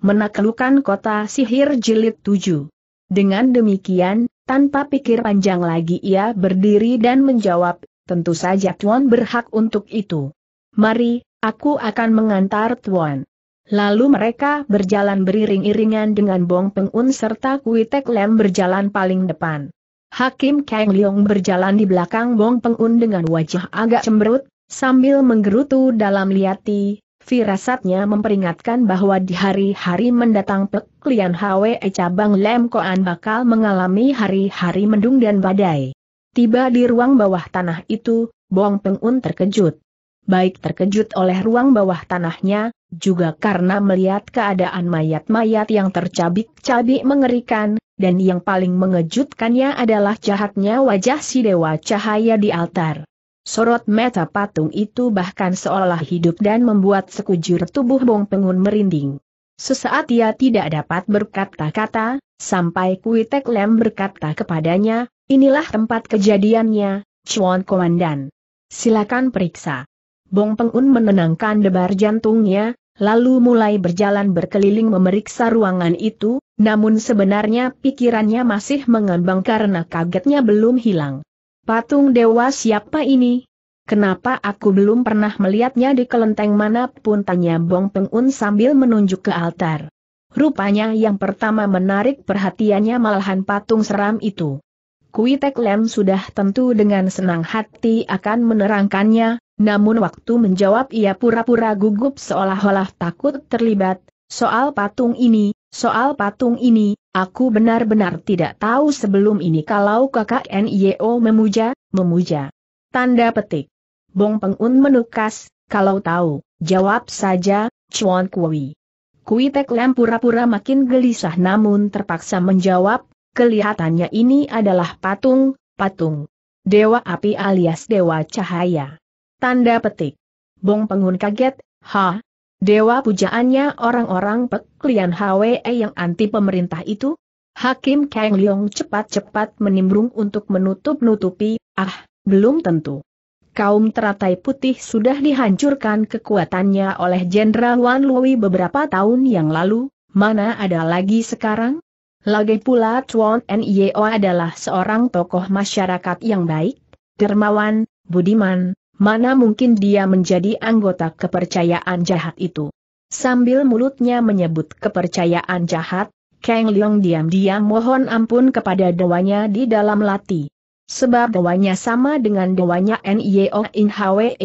Menaklukkan kota sihir jilid 7. Dengan demikian, tanpa pikir panjang lagi ia berdiri dan menjawab, tentu saja Tuan berhak untuk itu. Mari, aku akan mengantar Tuan. Lalu mereka berjalan beriring-iringan dengan Bong Peng Un serta Kui Tek Lem berjalan paling depan. Hakim Kang Leong berjalan di belakang Bong Peng Un dengan wajah agak cemberut, sambil menggerutu dalam liati, Firasatnya memperingatkan bahwa di hari-hari mendatang Pek Hwe cabang Lem Koan bakal mengalami hari-hari mendung dan badai. Tiba di ruang bawah tanah itu, Bong Peng terkejut. Baik terkejut oleh ruang bawah tanahnya, juga karena melihat keadaan mayat-mayat yang tercabik-cabik mengerikan, dan yang paling mengejutkannya adalah jahatnya wajah si Dewa Cahaya di altar. Sorot mata patung itu bahkan seolah hidup dan membuat sekujur tubuh Bong Pengun merinding. Sesaat ia tidak dapat berkata-kata, sampai Kuitek Lem berkata kepadanya, inilah tempat kejadiannya, Chuan Komandan. Silakan periksa. Bong Pengun menenangkan debar jantungnya, lalu mulai berjalan berkeliling memeriksa ruangan itu, namun sebenarnya pikirannya masih mengembang karena kagetnya belum hilang. Patung dewa siapa ini? Kenapa aku belum pernah melihatnya di kelenteng manapun tanya Bong Pengun sambil menunjuk ke altar. Rupanya yang pertama menarik perhatiannya malahan patung seram itu. Kui Tek Lem sudah tentu dengan senang hati akan menerangkannya, namun waktu menjawab ia pura-pura gugup seolah-olah takut terlibat, soal patung ini, soal patung ini, Aku benar-benar tidak tahu sebelum ini kalau kakak NIO memuja, memuja. Tanda petik. Bong Pengun menukas, kalau tahu, jawab saja, Cuan Kui. Kui Tek Lem pura-pura makin gelisah namun terpaksa menjawab, kelihatannya ini adalah patung, patung. Dewa api alias dewa cahaya. Tanda petik. Bong Pengun kaget, ha, Dewa pujaannya orang-orang peklian Hwe yang anti pemerintah itu? Hakim Kang Leong cepat-cepat menimbrung untuk menutup-nutupi, ah, belum tentu. Kaum teratai putih sudah dihancurkan kekuatannya oleh Jenderal Wan Lui beberapa tahun yang lalu, mana ada lagi sekarang? Lagi pula Chuan Nio adalah seorang tokoh masyarakat yang baik, dermawan, budiman, mana mungkin dia menjadi anggota kepercayaan jahat itu. Sambil mulutnya menyebut kepercayaan jahat, Kang Leong diam-diam mohon ampun kepada dewanya di dalam lati. Sebab dewanya sama dengan dewanya Nio In Hwe.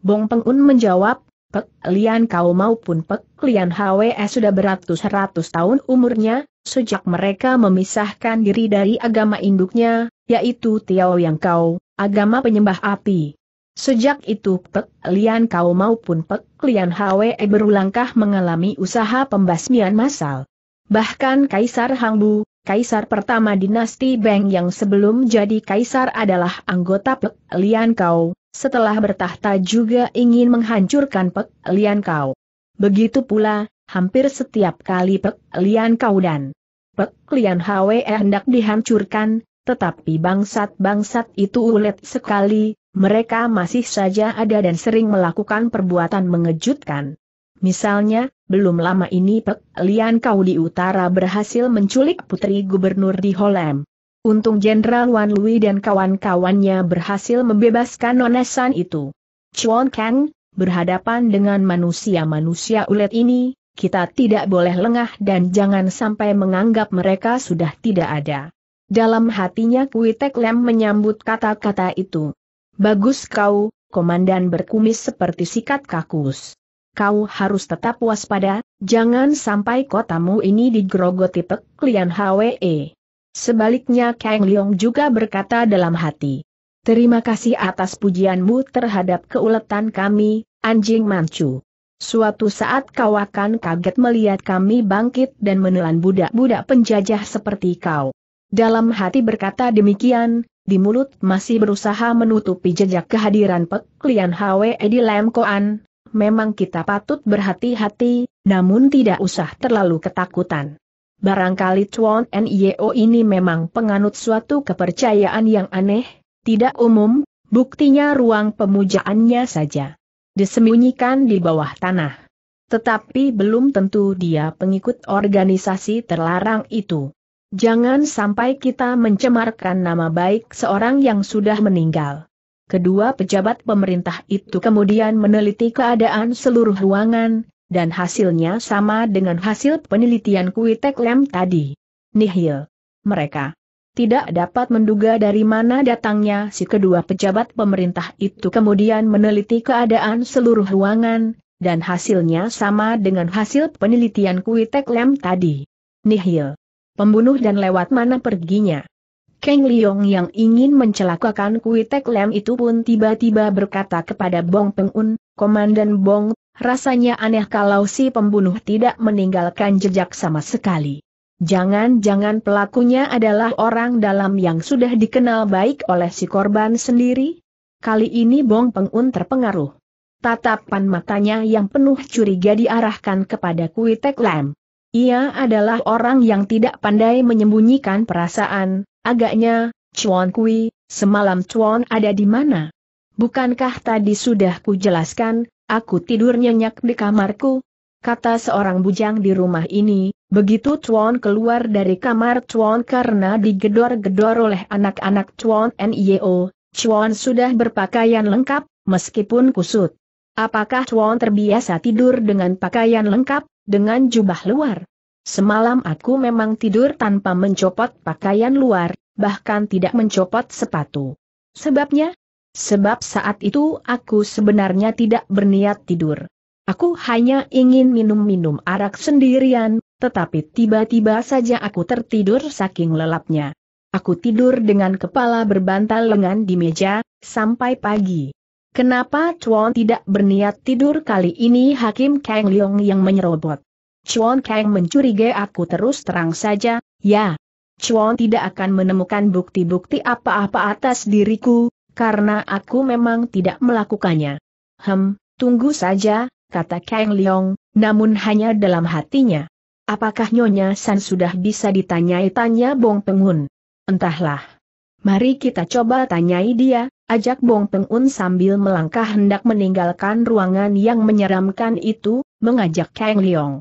Bong Peng Un menjawab, Pek Lian kau maupun Pek Lian Hwe sudah beratus-ratus tahun umurnya, sejak mereka memisahkan diri dari agama induknya, yaitu Tiao Yang Kau, agama penyembah api. Sejak itu Pek Lian Kau maupun Pek Lian Hwe berulangkah mengalami usaha pembasmian massal. Bahkan Kaisar Hangbu, Kaisar pertama dinasti Beng yang sebelum jadi Kaisar adalah anggota Pek Lian Kau, setelah bertahta juga ingin menghancurkan Pek Lian Kau. Begitu pula, hampir setiap kali Pek Lian Kau dan Pek Lian Hwe hendak dihancurkan, tetapi bangsat-bangsat itu ulet sekali, mereka masih saja ada dan sering melakukan perbuatan mengejutkan. Misalnya, belum lama ini Pek Lian Kau di utara berhasil menculik putri gubernur di Holem. Untung Jenderal Wan Lui dan kawan-kawannya berhasil membebaskan nonesan itu. Chuan Kang, berhadapan dengan manusia-manusia ulet ini, kita tidak boleh lengah dan jangan sampai menganggap mereka sudah tidak ada. Dalam hatinya Kuitek Lem menyambut kata-kata itu. Bagus kau, komandan berkumis seperti sikat kakus. Kau harus tetap waspada, jangan sampai kotamu ini digerogoti peklian HWE. Sebaliknya Kang Leong juga berkata dalam hati. Terima kasih atas pujianmu terhadap keuletan kami, anjing mancu. Suatu saat kau akan kaget melihat kami bangkit dan menelan budak-budak penjajah seperti kau. Dalam hati berkata demikian, di mulut masih berusaha menutupi jejak kehadiran Pek Lian Hwe di Lam Koan, memang kita patut berhati-hati, namun tidak usah terlalu ketakutan. Barangkali Chuan Nio ini memang penganut suatu kepercayaan yang aneh, tidak umum, buktinya ruang pemujaannya saja. Disembunyikan di bawah tanah. Tetapi belum tentu dia pengikut organisasi terlarang itu. Jangan sampai kita mencemarkan nama baik seorang yang sudah meninggal. Kedua pejabat pemerintah itu kemudian meneliti keadaan seluruh ruangan, dan hasilnya sama dengan hasil penelitian Kuitek Lem tadi. Nihil. Mereka tidak dapat menduga dari mana datangnya si kedua pejabat pemerintah itu kemudian meneliti keadaan seluruh ruangan, dan hasilnya sama dengan hasil penelitian Kuitek Lem tadi. Nihil pembunuh dan lewat mana perginya. Kang Liong yang ingin mencelakakan Kui Tek Lem itu pun tiba-tiba berkata kepada Bong Pengun, Komandan Bong, rasanya aneh kalau si pembunuh tidak meninggalkan jejak sama sekali. Jangan-jangan pelakunya adalah orang dalam yang sudah dikenal baik oleh si korban sendiri? Kali ini Bong Pengun terpengaruh. Tatapan matanya yang penuh curiga diarahkan kepada Kui Tek Lem. Ia adalah orang yang tidak pandai menyembunyikan perasaan, agaknya, Chuan Kui, semalam Chuan ada di mana? Bukankah tadi sudah kujelaskan, aku tidur nyenyak di kamarku? Kata seorang bujang di rumah ini, begitu Chuan keluar dari kamar Chuan karena digedor-gedor oleh anak-anak Chuan NIO, Chuan sudah berpakaian lengkap, meskipun kusut. Apakah Chuan terbiasa tidur dengan pakaian lengkap, dengan jubah luar? Semalam aku memang tidur tanpa mencopot pakaian luar, bahkan tidak mencopot sepatu. Sebabnya? Sebab saat itu aku sebenarnya tidak berniat tidur. Aku hanya ingin minum-minum arak sendirian, tetapi tiba-tiba saja aku tertidur saking lelapnya. Aku tidur dengan kepala berbantal lengan di meja, sampai pagi. Kenapa Chuan tidak berniat tidur kali ini Hakim Kang Leong yang menyerobot? Chuan Kang mencurigai aku terus terang saja, ya. Chuan tidak akan menemukan bukti-bukti apa-apa atas diriku, karena aku memang tidak melakukannya. Hem, tunggu saja, kata Kang Leong, namun hanya dalam hatinya. Apakah Nyonya San sudah bisa ditanyai-tanya Bong Pengun? Entahlah. Mari kita coba tanyai dia, Ajak Bong pengun sambil melangkah hendak meninggalkan ruangan yang menyeramkan itu, mengajak Kang Leong.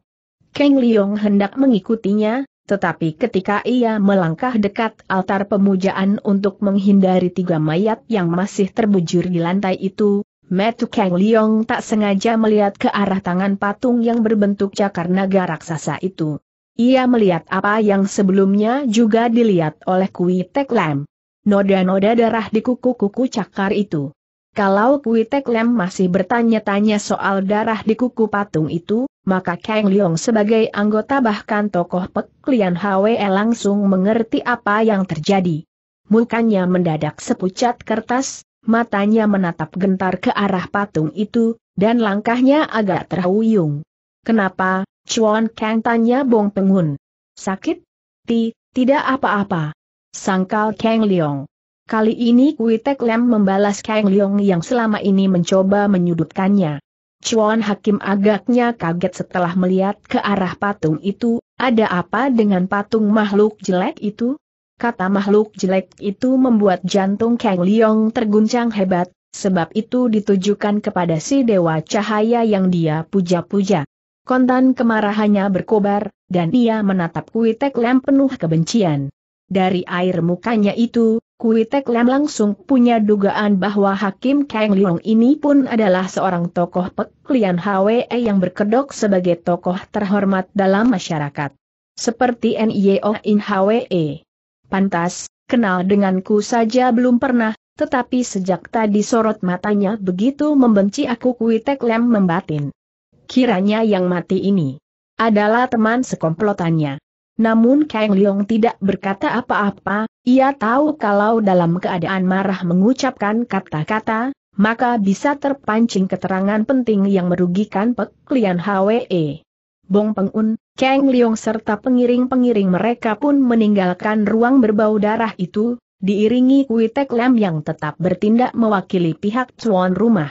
Kang Leong hendak mengikutinya, tetapi ketika ia melangkah dekat altar pemujaan untuk menghindari tiga mayat yang masih terbujur di lantai itu, Metu Kang Leong tak sengaja melihat ke arah tangan patung yang berbentuk cakar naga raksasa itu. Ia melihat apa yang sebelumnya juga dilihat oleh Kui Tek Lam noda-noda darah di kuku-kuku cakar itu. Kalau kuitek Lem masih bertanya-tanya soal darah di kuku patung itu, maka Kang Leong sebagai anggota bahkan tokoh peklian HWE langsung mengerti apa yang terjadi. Mukanya mendadak sepucat kertas, matanya menatap gentar ke arah patung itu, dan langkahnya agak terhuyung. Kenapa, Chuan Kang tanya Bong Pengun. Sakit? Ti, tidak apa-apa. Sangkal Kang Leong. Kali ini Kui Tek Lem membalas Kang Leong yang selama ini mencoba menyudutkannya. Chuan Hakim agaknya kaget setelah melihat ke arah patung itu, ada apa dengan patung makhluk jelek itu? Kata makhluk jelek itu membuat jantung Kang Leong terguncang hebat, sebab itu ditujukan kepada si Dewa Cahaya yang dia puja-puja. Kontan kemarahannya berkobar, dan ia menatap Kui Tek Lem penuh kebencian. Dari air mukanya itu, Kui Tek Lam langsung punya dugaan bahwa Hakim Kang Leong ini pun adalah seorang tokoh peklian HWE yang berkedok sebagai tokoh terhormat dalam masyarakat. Seperti NIO in HWE. Pantas, kenal denganku saja belum pernah, tetapi sejak tadi sorot matanya begitu membenci aku Kui Tek Lam membatin. Kiranya yang mati ini adalah teman sekomplotannya. Namun Kang Leong tidak berkata apa-apa, ia tahu kalau dalam keadaan marah mengucapkan kata-kata, maka bisa terpancing keterangan penting yang merugikan peklian HWE. Bong Pengun, Kang Leong serta pengiring-pengiring mereka pun meninggalkan ruang berbau darah itu, diiringi Kuitek Lam yang tetap bertindak mewakili pihak tuan rumah.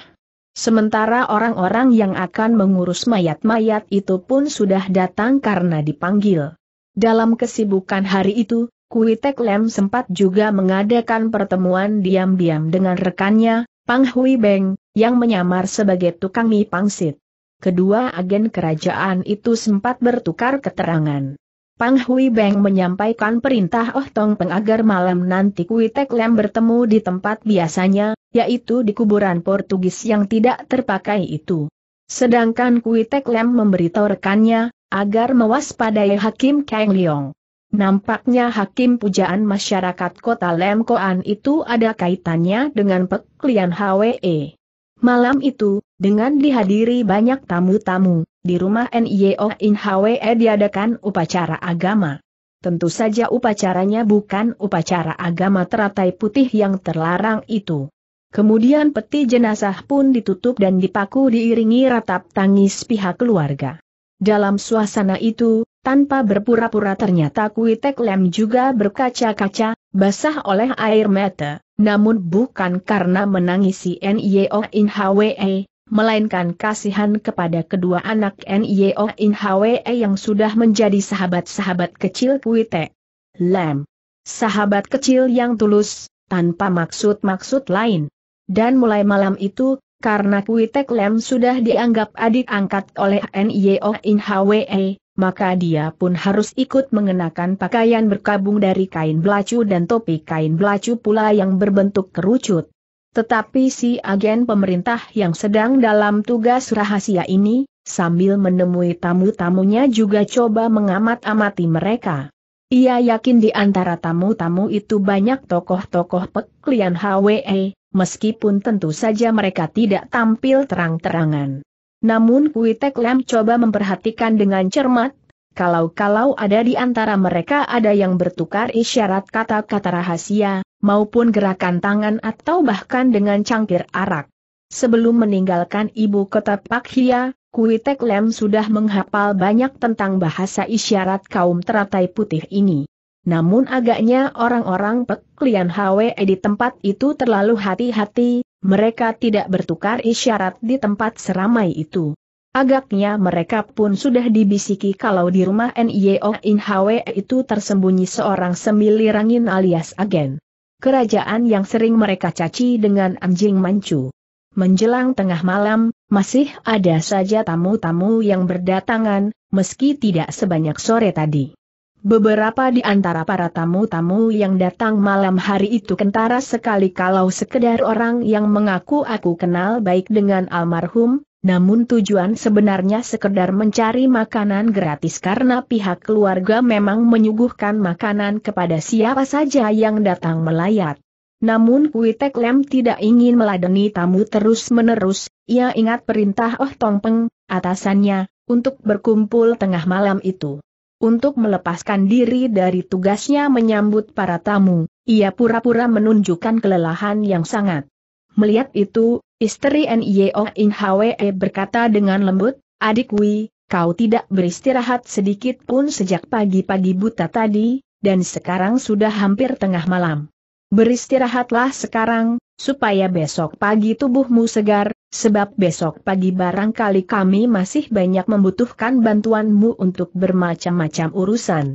Sementara orang-orang yang akan mengurus mayat-mayat itu pun sudah datang karena dipanggil. Dalam kesibukan hari itu, Kuitek Lem sempat juga mengadakan pertemuan diam-diam dengan rekannya, Pang Hui Beng, yang menyamar sebagai tukang mie pangsit. Kedua agen kerajaan itu sempat bertukar keterangan. Pang Hui Beng menyampaikan perintah Oh Tong Peng agar malam nanti Kuitek Lem bertemu di tempat biasanya, yaitu di kuburan Portugis yang tidak terpakai itu. Sedangkan Kuitek Lem memberitahu rekannya, agar mewaspadai Hakim Kang Leong. Nampaknya hakim pujaan masyarakat kota Lemkoan itu ada kaitannya dengan peklian HWE. Malam itu, dengan dihadiri banyak tamu-tamu, di rumah NIO In HWE diadakan upacara agama. Tentu saja upacaranya bukan upacara agama teratai putih yang terlarang itu. Kemudian peti jenazah pun ditutup dan dipaku diiringi ratap tangis pihak keluarga. Dalam suasana itu, tanpa berpura-pura ternyata Kuitek Lem juga berkaca-kaca, basah oleh air mata, namun bukan karena menangisi Nyo In Hwe, melainkan kasihan kepada kedua anak Nyo In Hwe yang sudah menjadi sahabat-sahabat kecil Kuitek Lem. Sahabat kecil yang tulus, tanpa maksud-maksud lain. Dan mulai malam itu, karena Kui Lem sudah dianggap adik angkat oleh NIO In Hwe, maka dia pun harus ikut mengenakan pakaian berkabung dari kain belacu dan topi kain belacu pula yang berbentuk kerucut. Tetapi si agen pemerintah yang sedang dalam tugas rahasia ini, sambil menemui tamu-tamunya juga coba mengamat-amati mereka. Ia yakin di antara tamu-tamu itu banyak tokoh-tokoh peklian HWE, meskipun tentu saja mereka tidak tampil terang-terangan. Namun Kuitek Lam coba memperhatikan dengan cermat, kalau-kalau ada di antara mereka ada yang bertukar isyarat kata-kata rahasia, maupun gerakan tangan atau bahkan dengan cangkir arak. Sebelum meninggalkan ibu kota Pak Hia, Kuitek Lam sudah menghapal banyak tentang bahasa isyarat kaum teratai putih ini. Namun agaknya orang-orang peklian Hwe di tempat itu terlalu hati-hati, mereka tidak bertukar isyarat di tempat seramai itu. Agaknya mereka pun sudah dibisiki kalau di rumah Nio In Hwe itu tersembunyi seorang semilirangin alias agen. Kerajaan yang sering mereka caci dengan anjing mancu. Menjelang tengah malam, masih ada saja tamu-tamu yang berdatangan, meski tidak sebanyak sore tadi. Beberapa di antara para tamu-tamu yang datang malam hari itu kentara sekali kalau sekedar orang yang mengaku aku kenal baik dengan almarhum, namun tujuan sebenarnya sekedar mencari makanan gratis karena pihak keluarga memang menyuguhkan makanan kepada siapa saja yang datang melayat. Namun Kuitek Lem tidak ingin meladeni tamu terus-menerus, ia ingat perintah Oh Tong Peng, atasannya, untuk berkumpul tengah malam itu untuk melepaskan diri dari tugasnya menyambut para tamu, ia pura-pura menunjukkan kelelahan yang sangat. Melihat itu, istri N.Y.O. E oh In Hwe e berkata dengan lembut, Adik Wi, kau tidak beristirahat sedikit pun sejak pagi-pagi buta tadi, dan sekarang sudah hampir tengah malam. Beristirahatlah sekarang, supaya besok pagi tubuhmu segar, sebab besok pagi barangkali kami masih banyak membutuhkan bantuanmu untuk bermacam-macam urusan.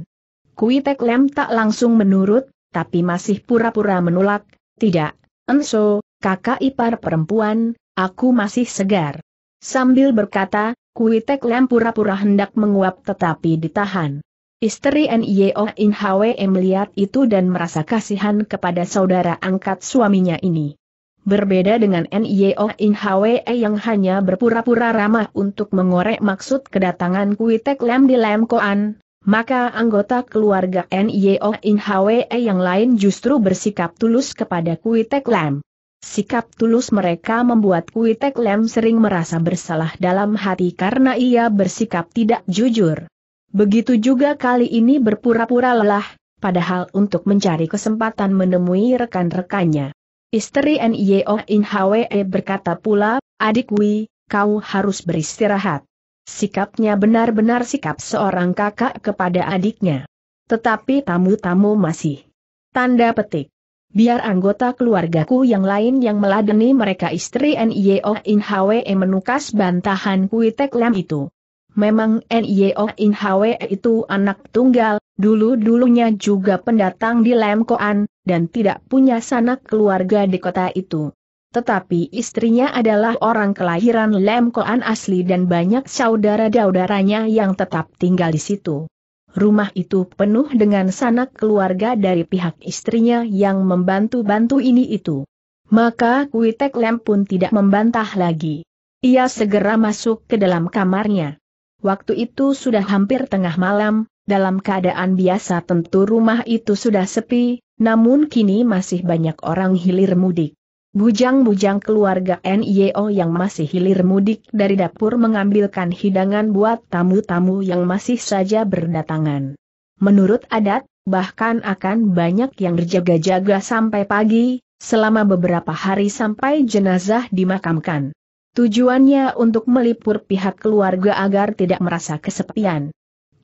Kuitek Lem tak langsung menurut, tapi masih pura-pura menolak, tidak, Enso, kakak ipar perempuan, aku masih segar. Sambil berkata, Kuitek Lem pura-pura hendak menguap tetapi ditahan. Istri Nio oh In Hwe melihat itu dan merasa kasihan kepada saudara angkat suaminya ini. Berbeda dengan Nio oh In Hwe e yang hanya berpura-pura ramah untuk mengorek maksud kedatangan Kuitek Lem di Lem Koan, maka anggota keluarga Nio oh In Hwe e yang lain justru bersikap tulus kepada Kuitek Lem. Sikap tulus mereka membuat Kuitek Lem sering merasa bersalah dalam hati karena ia bersikap tidak jujur. Begitu juga kali ini berpura-pura lelah, padahal untuk mencari kesempatan menemui rekan-rekannya. Istri Nio oh In Hwe e berkata pula, adik Wi, kau harus beristirahat. Sikapnya benar-benar sikap seorang kakak kepada adiknya. Tetapi tamu-tamu masih. Tanda petik. Biar anggota keluargaku yang lain yang meladeni mereka istri Nio oh In Hwe e menukas bantahan kuitek Tek Lam itu. Memang Nio In Hwe itu anak tunggal, dulu-dulunya juga pendatang di Lemkoan, dan tidak punya sanak keluarga di kota itu. Tetapi istrinya adalah orang kelahiran Lemkoan asli dan banyak saudara daudaranya yang tetap tinggal di situ. Rumah itu penuh dengan sanak keluarga dari pihak istrinya yang membantu-bantu ini itu. Maka Kuitek Lem pun tidak membantah lagi. Ia segera masuk ke dalam kamarnya. Waktu itu sudah hampir tengah malam, dalam keadaan biasa tentu rumah itu sudah sepi, namun kini masih banyak orang hilir mudik. Bujang-bujang keluarga NIO yang masih hilir mudik dari dapur mengambilkan hidangan buat tamu-tamu yang masih saja berdatangan. Menurut adat, bahkan akan banyak yang berjaga-jaga sampai pagi, selama beberapa hari sampai jenazah dimakamkan. Tujuannya untuk melipur pihak keluarga agar tidak merasa kesepian.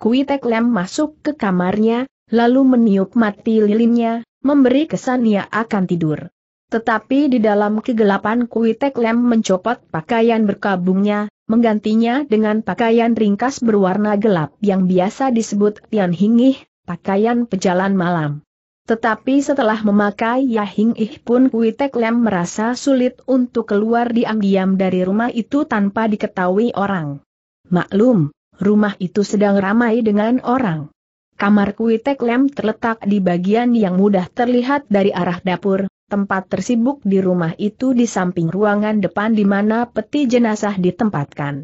Kui Tek Lem masuk ke kamarnya, lalu meniup mati lilinnya, memberi kesan ia akan tidur. Tetapi di dalam kegelapan Kui Tek Lem mencopot pakaian berkabungnya, menggantinya dengan pakaian ringkas berwarna gelap yang biasa disebut Tian Hingih, pakaian pejalan malam. Tetapi setelah memakai Yahing Ih pun Kui Tek Lem merasa sulit untuk keluar diam-diam dari rumah itu tanpa diketahui orang. Maklum, rumah itu sedang ramai dengan orang. Kamar Kui Tek Lem terletak di bagian yang mudah terlihat dari arah dapur, tempat tersibuk di rumah itu di samping ruangan depan di mana peti jenazah ditempatkan.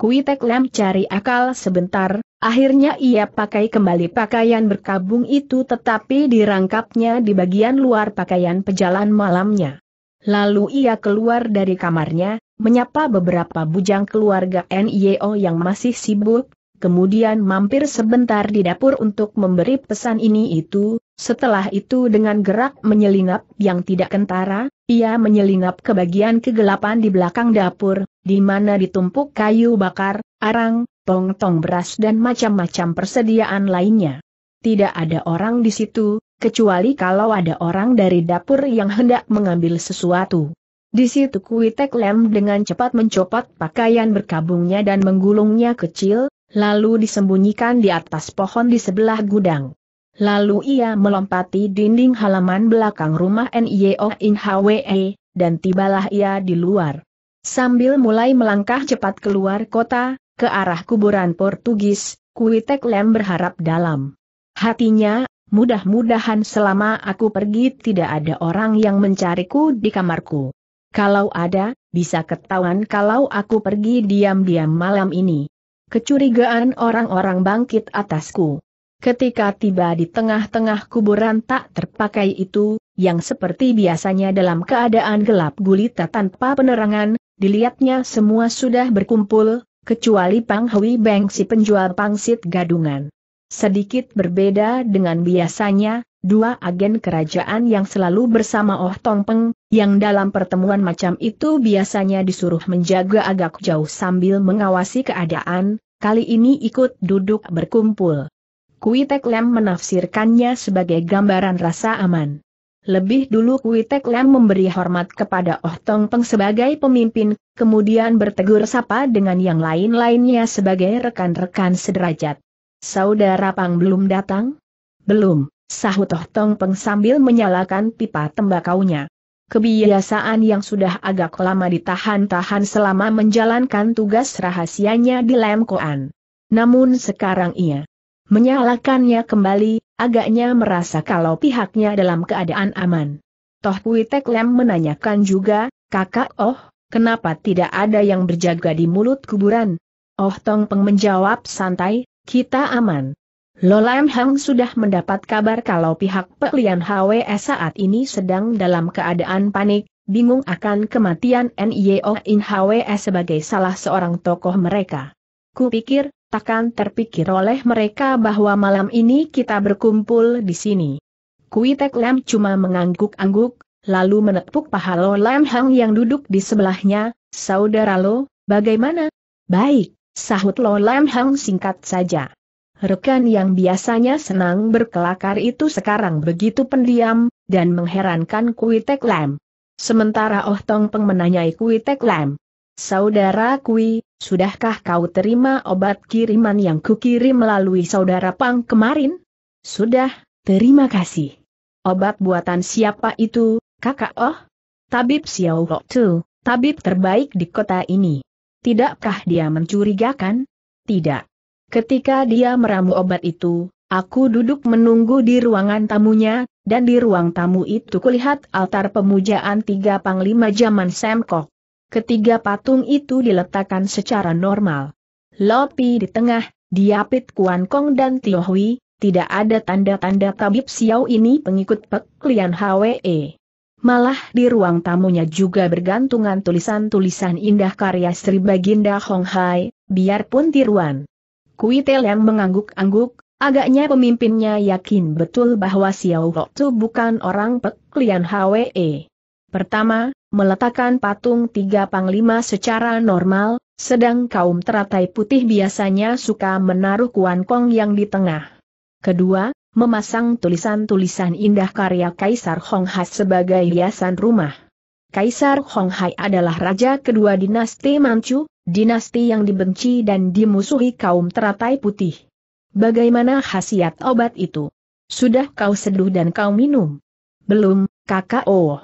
Kui Tek Lem cari akal sebentar, Akhirnya ia pakai kembali pakaian berkabung itu tetapi dirangkapnya di bagian luar pakaian pejalan malamnya. Lalu ia keluar dari kamarnya, menyapa beberapa bujang keluarga NIO yang masih sibuk, kemudian mampir sebentar di dapur untuk memberi pesan ini itu, setelah itu dengan gerak menyelinap yang tidak kentara, ia menyelinap ke bagian kegelapan di belakang dapur, di mana ditumpuk kayu bakar, arang, tong-tong beras dan macam-macam persediaan lainnya. Tidak ada orang di situ, kecuali kalau ada orang dari dapur yang hendak mengambil sesuatu. Di situ Kuitek Lem dengan cepat mencopot pakaian berkabungnya dan menggulungnya kecil, lalu disembunyikan di atas pohon di sebelah gudang. Lalu ia melompati dinding halaman belakang rumah NIO In Hwe, dan tibalah ia di luar. Sambil mulai melangkah cepat keluar kota, ke arah kuburan Portugis, Kuitek Lem berharap dalam hatinya, mudah-mudahan selama aku pergi tidak ada orang yang mencariku di kamarku. Kalau ada, bisa ketahuan kalau aku pergi diam-diam malam ini. Kecurigaan orang-orang bangkit atasku. Ketika tiba di tengah-tengah kuburan tak terpakai itu, yang seperti biasanya dalam keadaan gelap gulita tanpa penerangan, dilihatnya semua sudah berkumpul, kecuali Pang Hui Beng si penjual pangsit gadungan. Sedikit berbeda dengan biasanya, dua agen kerajaan yang selalu bersama Oh Tong Peng, yang dalam pertemuan macam itu biasanya disuruh menjaga agak jauh sambil mengawasi keadaan, kali ini ikut duduk berkumpul. Kui Lem menafsirkannya sebagai gambaran rasa aman. Lebih dulu Kui Tek Lam memberi hormat kepada Oh Tong Peng sebagai pemimpin, kemudian bertegur sapa dengan yang lain-lainnya sebagai rekan-rekan sederajat. Saudara Pang belum datang? Belum, sahut Oh Tong Peng sambil menyalakan pipa tembakaunya. Kebiasaan yang sudah agak lama ditahan-tahan selama menjalankan tugas rahasianya di Lemkoan. Koan. Namun sekarang ia menyalakannya kembali, agaknya merasa kalau pihaknya dalam keadaan aman. Toh Pui Tek Lem menanyakan juga, kakak oh, kenapa tidak ada yang berjaga di mulut kuburan? Oh Tong Peng menjawab santai, kita aman. Lolem Hang sudah mendapat kabar kalau pihak Pelian Hwe saat ini sedang dalam keadaan panik, bingung akan kematian NIO In Hwe sebagai salah seorang tokoh mereka. Kupikir, takkan terpikir oleh mereka bahwa malam ini kita berkumpul di sini. Kuitek lam cuma mengangguk-angguk, lalu menepuk paha Lo Lam Hang yang duduk di sebelahnya, Saudara Lo, bagaimana? Baik, sahut Lo Lam Hang singkat saja. Rekan yang biasanya senang berkelakar itu sekarang begitu pendiam, dan mengherankan Kuitek Lam. Sementara Oh Tong Peng menanyai Kuitek Lam. Saudara Kui, sudahkah kau terima obat kiriman yang kukirim melalui saudara Pang kemarin? Sudah, terima kasih. Obat buatan siapa itu, kakak oh? Tabib Xiao Tu, tabib terbaik di kota ini. Tidakkah dia mencurigakan? Tidak. Ketika dia meramu obat itu, aku duduk menunggu di ruangan tamunya, dan di ruang tamu itu kulihat altar pemujaan tiga panglima zaman Semkok. Ketiga patung itu diletakkan secara normal. Lopi di tengah, diapit Kuan Kong dan Tio Hui, tidak ada tanda-tanda tabib Xiao ini pengikut Pek Lian Hwe. Malah di ruang tamunya juga bergantungan tulisan-tulisan indah karya Sri Baginda Hong Hai, biarpun tiruan. Kui yang mengangguk-angguk, agaknya pemimpinnya yakin betul bahwa Xiao Tu bukan orang Pek Lian Hwe. Pertama, meletakkan patung tiga panglima secara normal, sedang kaum teratai putih biasanya suka menaruh kuan kong yang di tengah. Kedua, memasang tulisan-tulisan indah karya Kaisar Hong Hai sebagai hiasan rumah. Kaisar Hong Hai adalah raja kedua dinasti Manchu, dinasti yang dibenci dan dimusuhi kaum teratai putih. Bagaimana khasiat obat itu? Sudah kau seduh dan kau minum? Belum, kakak oh.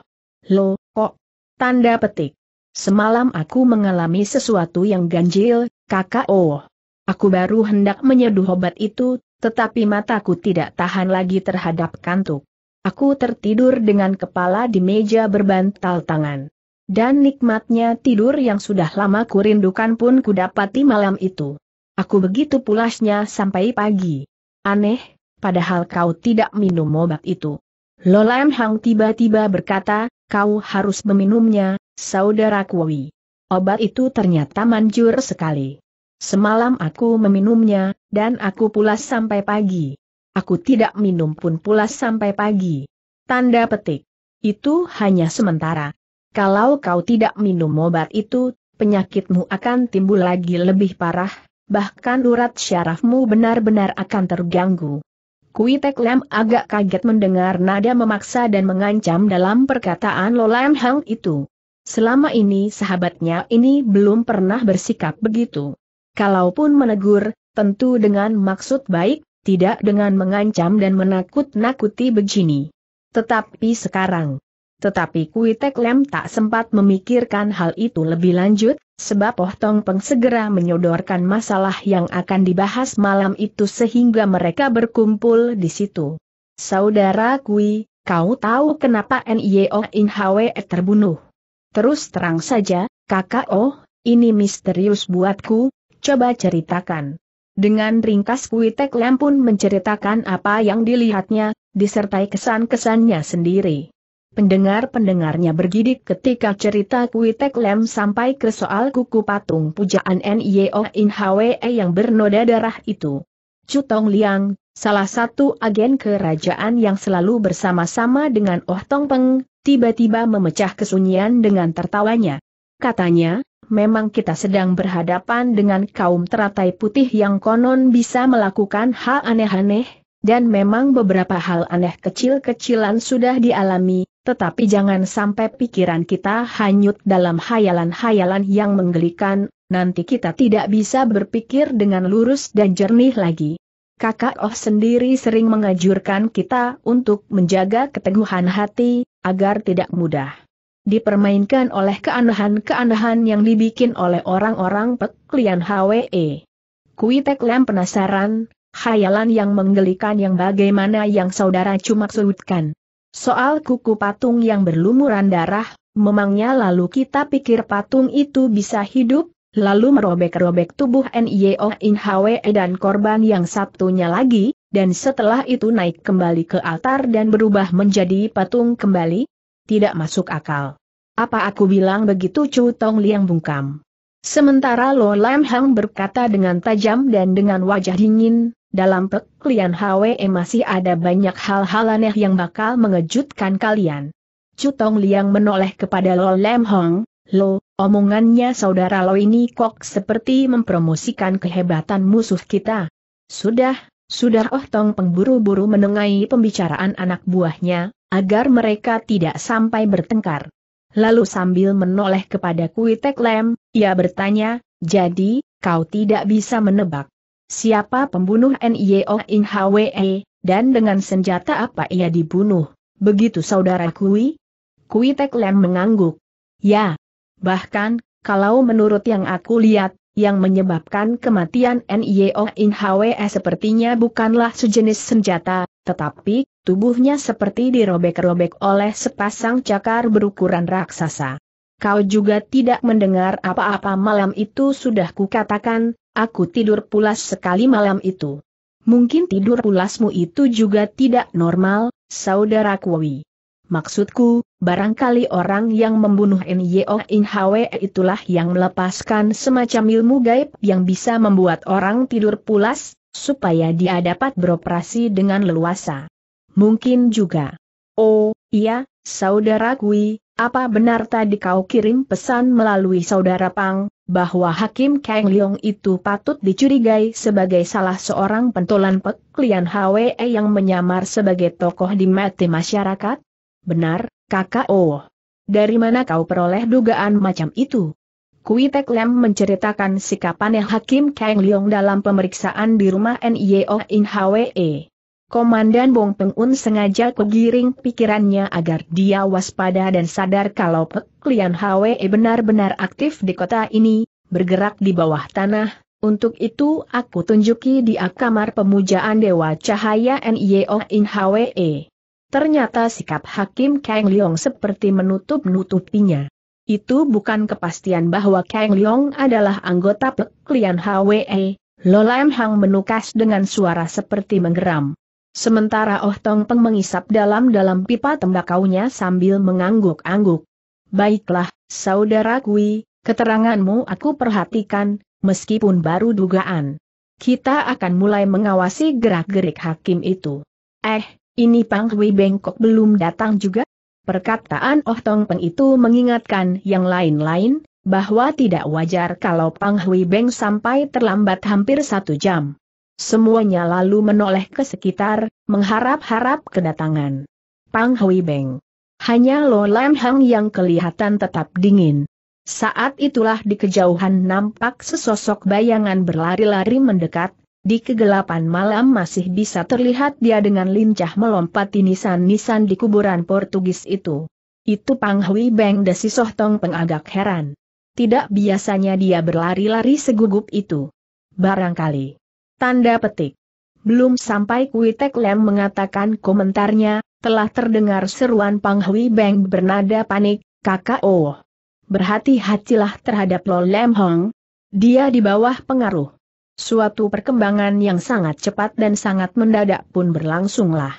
Lo, kok? Tanda petik. Semalam aku mengalami sesuatu yang ganjil, kakak oh. Aku baru hendak menyeduh obat itu, tetapi mataku tidak tahan lagi terhadap kantuk. Aku tertidur dengan kepala di meja berbantal tangan. Dan nikmatnya tidur yang sudah lama kurindukan pun kudapati malam itu. Aku begitu pulasnya sampai pagi. Aneh, padahal kau tidak minum obat itu. Lolem Hang tiba-tiba berkata, kau harus meminumnya, saudara Kui. Obat itu ternyata manjur sekali. Semalam aku meminumnya, dan aku pulas sampai pagi. Aku tidak minum pun pulas sampai pagi. Tanda petik. Itu hanya sementara. Kalau kau tidak minum obat itu, penyakitmu akan timbul lagi lebih parah, bahkan urat syarafmu benar-benar akan terganggu. Kui Tek Lam agak kaget mendengar nada memaksa dan mengancam dalam perkataan Lo Lam Hang itu. Selama ini sahabatnya ini belum pernah bersikap begitu. Kalaupun menegur, tentu dengan maksud baik, tidak dengan mengancam dan menakut-nakuti begini. Tetapi sekarang, tetapi Kui Tek Lem tak sempat memikirkan hal itu lebih lanjut, sebab Oh Tong Peng segera menyodorkan masalah yang akan dibahas malam itu sehingga mereka berkumpul di situ. Saudara Kui, kau tahu kenapa N.I.O. In Hwe terbunuh? Terus terang saja, kakak Oh, ini misterius buatku, coba ceritakan. Dengan ringkas Tek Lem pun menceritakan apa yang dilihatnya, disertai kesan-kesannya sendiri. Pendengar-pendengarnya bergidik ketika cerita Kui Tek Lem sampai ke soal kuku patung pujaan Nio In Hwe yang bernoda darah itu. Cutong Liang, salah satu agen kerajaan yang selalu bersama-sama dengan Oh Tong Peng, tiba-tiba memecah kesunyian dengan tertawanya. Katanya, memang kita sedang berhadapan dengan kaum teratai putih yang konon bisa melakukan hal aneh-aneh, dan memang beberapa hal aneh kecil-kecilan sudah dialami, tetapi jangan sampai pikiran kita hanyut dalam hayalan-hayalan yang menggelikan, nanti kita tidak bisa berpikir dengan lurus dan jernih lagi. Kakak Oh sendiri sering mengajurkan kita untuk menjaga keteguhan hati, agar tidak mudah dipermainkan oleh keanehan-keanehan yang dibikin oleh orang-orang peklian HWE. Kuitek Lem penasaran, hayalan yang menggelikan yang bagaimana yang saudara cuma sebutkan. Soal kuku patung yang berlumuran darah, memangnya lalu kita pikir patung itu bisa hidup, lalu merobek-robek tubuh NIO Hwe dan korban yang satunya lagi, dan setelah itu naik kembali ke altar dan berubah menjadi patung kembali? Tidak masuk akal. Apa aku bilang begitu Chu Tong Liang bungkam. Sementara Lo Lam Hang berkata dengan tajam dan dengan wajah dingin, dalam peklian HWE masih ada banyak hal-hal aneh yang bakal mengejutkan kalian. Cutong Liang menoleh kepada Lo Lem Hong, Lo, omongannya saudara Lo ini kok seperti mempromosikan kehebatan musuh kita. Sudah, sudah Oh Tong pengburu-buru menengahi pembicaraan anak buahnya, agar mereka tidak sampai bertengkar. Lalu sambil menoleh kepada Kuitek Lem, ia bertanya, jadi, kau tidak bisa menebak siapa pembunuh Nio In Hwe, e, dan dengan senjata apa ia dibunuh. Begitu saudara Kui? Kui Tek Lem mengangguk. Ya. Bahkan, kalau menurut yang aku lihat, yang menyebabkan kematian Nio In Hwe e sepertinya bukanlah sejenis senjata, tetapi, tubuhnya seperti dirobek-robek oleh sepasang cakar berukuran raksasa. Kau juga tidak mendengar apa-apa malam itu sudah kukatakan, aku tidur pulas sekali malam itu. Mungkin tidur pulasmu itu juga tidak normal, saudara Kuwi. Maksudku, barangkali orang yang membunuh Nyo In Hwe itulah yang melepaskan semacam ilmu gaib yang bisa membuat orang tidur pulas, supaya dia dapat beroperasi dengan leluasa. Mungkin juga. Oh, iya, Saudara Kui, apa benar tadi kau kirim pesan melalui saudara Pang, bahwa Hakim Kang Leong itu patut dicurigai sebagai salah seorang pentolan peklian HWE yang menyamar sebagai tokoh di mati masyarakat? Benar, kakak Oh. Dari mana kau peroleh dugaan macam itu? Kui Tek Lem menceritakan sikap Hakim Kang Leong dalam pemeriksaan di rumah NIO In HWE. Komandan Bong Peng Un sengaja kegiring pikirannya agar dia waspada dan sadar kalau Pek Lian Hwe benar-benar aktif di kota ini, bergerak di bawah tanah. Untuk itu aku tunjuki di kamar pemujaan Dewa Cahaya Nio In Hwe. Ternyata sikap Hakim Kang Leong seperti menutup-nutupinya. Itu bukan kepastian bahwa Kang Leong adalah anggota peklian Lian Hwe. Lolam Hang menukas dengan suara seperti menggeram. Sementara Oh Tong Peng mengisap dalam-dalam pipa tembakaunya sambil mengangguk-angguk. Baiklah, saudara Kui, keteranganmu aku perhatikan, meskipun baru dugaan. Kita akan mulai mengawasi gerak-gerik hakim itu. Eh, ini Pang Hui Bengkok belum datang juga? Perkataan Oh Tong Peng itu mengingatkan yang lain-lain, bahwa tidak wajar kalau Pang Hui Beng sampai terlambat hampir satu jam. Semuanya lalu menoleh ke sekitar, mengharap-harap kedatangan. Pang Hui Beng. Hanya Lo Lam Hang yang kelihatan tetap dingin. Saat itulah di kejauhan nampak sesosok bayangan berlari-lari mendekat, di kegelapan malam masih bisa terlihat dia dengan lincah melompati nisan-nisan di kuburan Portugis itu. Itu Pang Hui Beng desi Sohtong pengagak heran. Tidak biasanya dia berlari-lari segugup itu. Barangkali. Tanda petik. Belum sampai Kui Tek Lem mengatakan komentarnya, telah terdengar seruan Pang Hui Beng bernada panik, kakak oh. Berhati-hatilah terhadap Lo Lem Hong. Dia di bawah pengaruh. Suatu perkembangan yang sangat cepat dan sangat mendadak pun berlangsunglah.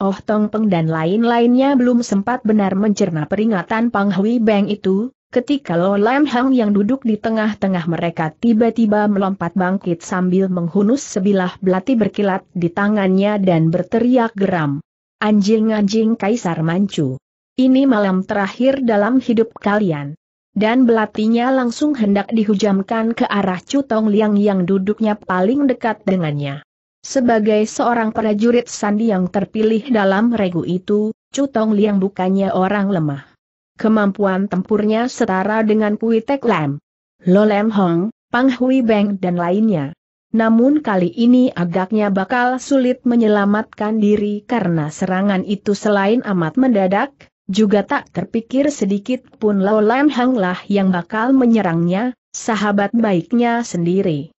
Oh Tong Peng dan lain-lainnya belum sempat benar mencerna peringatan Pang Hui Beng itu, Ketika Lo Lam Hang yang duduk di tengah-tengah mereka tiba-tiba melompat bangkit sambil menghunus sebilah belati berkilat di tangannya dan berteriak geram. Anjing-anjing Kaisar Manchu. Ini malam terakhir dalam hidup kalian. Dan belatinya langsung hendak dihujamkan ke arah Cutong Liang yang duduknya paling dekat dengannya. Sebagai seorang prajurit sandi yang terpilih dalam regu itu, Cutong Liang bukannya orang lemah. Kemampuan tempurnya setara dengan Kui Tek Lam, Lo Lam Hong, Pang Hui Beng dan lainnya. Namun kali ini agaknya bakal sulit menyelamatkan diri karena serangan itu selain amat mendadak, juga tak terpikir sedikit pun Lo Lam Hong lah yang bakal menyerangnya, sahabat baiknya sendiri.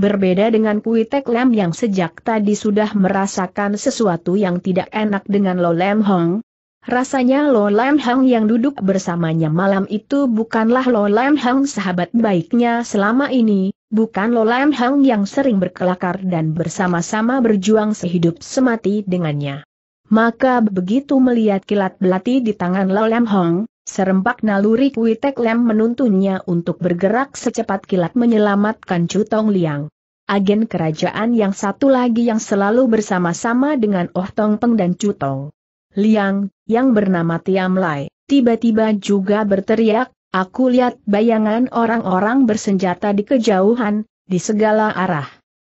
Berbeda dengan Kui Tek Lam yang sejak tadi sudah merasakan sesuatu yang tidak enak dengan Lo Lam Hong, Rasanya Lo Lam Hang yang duduk bersamanya malam itu bukanlah Lo Lam Hang sahabat baiknya selama ini, bukan Lo Lam Hang yang sering berkelakar dan bersama-sama berjuang sehidup semati dengannya. Maka begitu melihat kilat belati di tangan Lo Lam Hang, serempak naluri Kui Tek Lam menuntunnya untuk bergerak secepat kilat menyelamatkan Chu Tong Liang agen kerajaan yang satu lagi yang selalu bersama-sama dengan Oh Tong Peng dan Chu Tong. Liang, yang bernama Tiam Lai, tiba-tiba juga berteriak, aku lihat bayangan orang-orang bersenjata di kejauhan, di segala arah.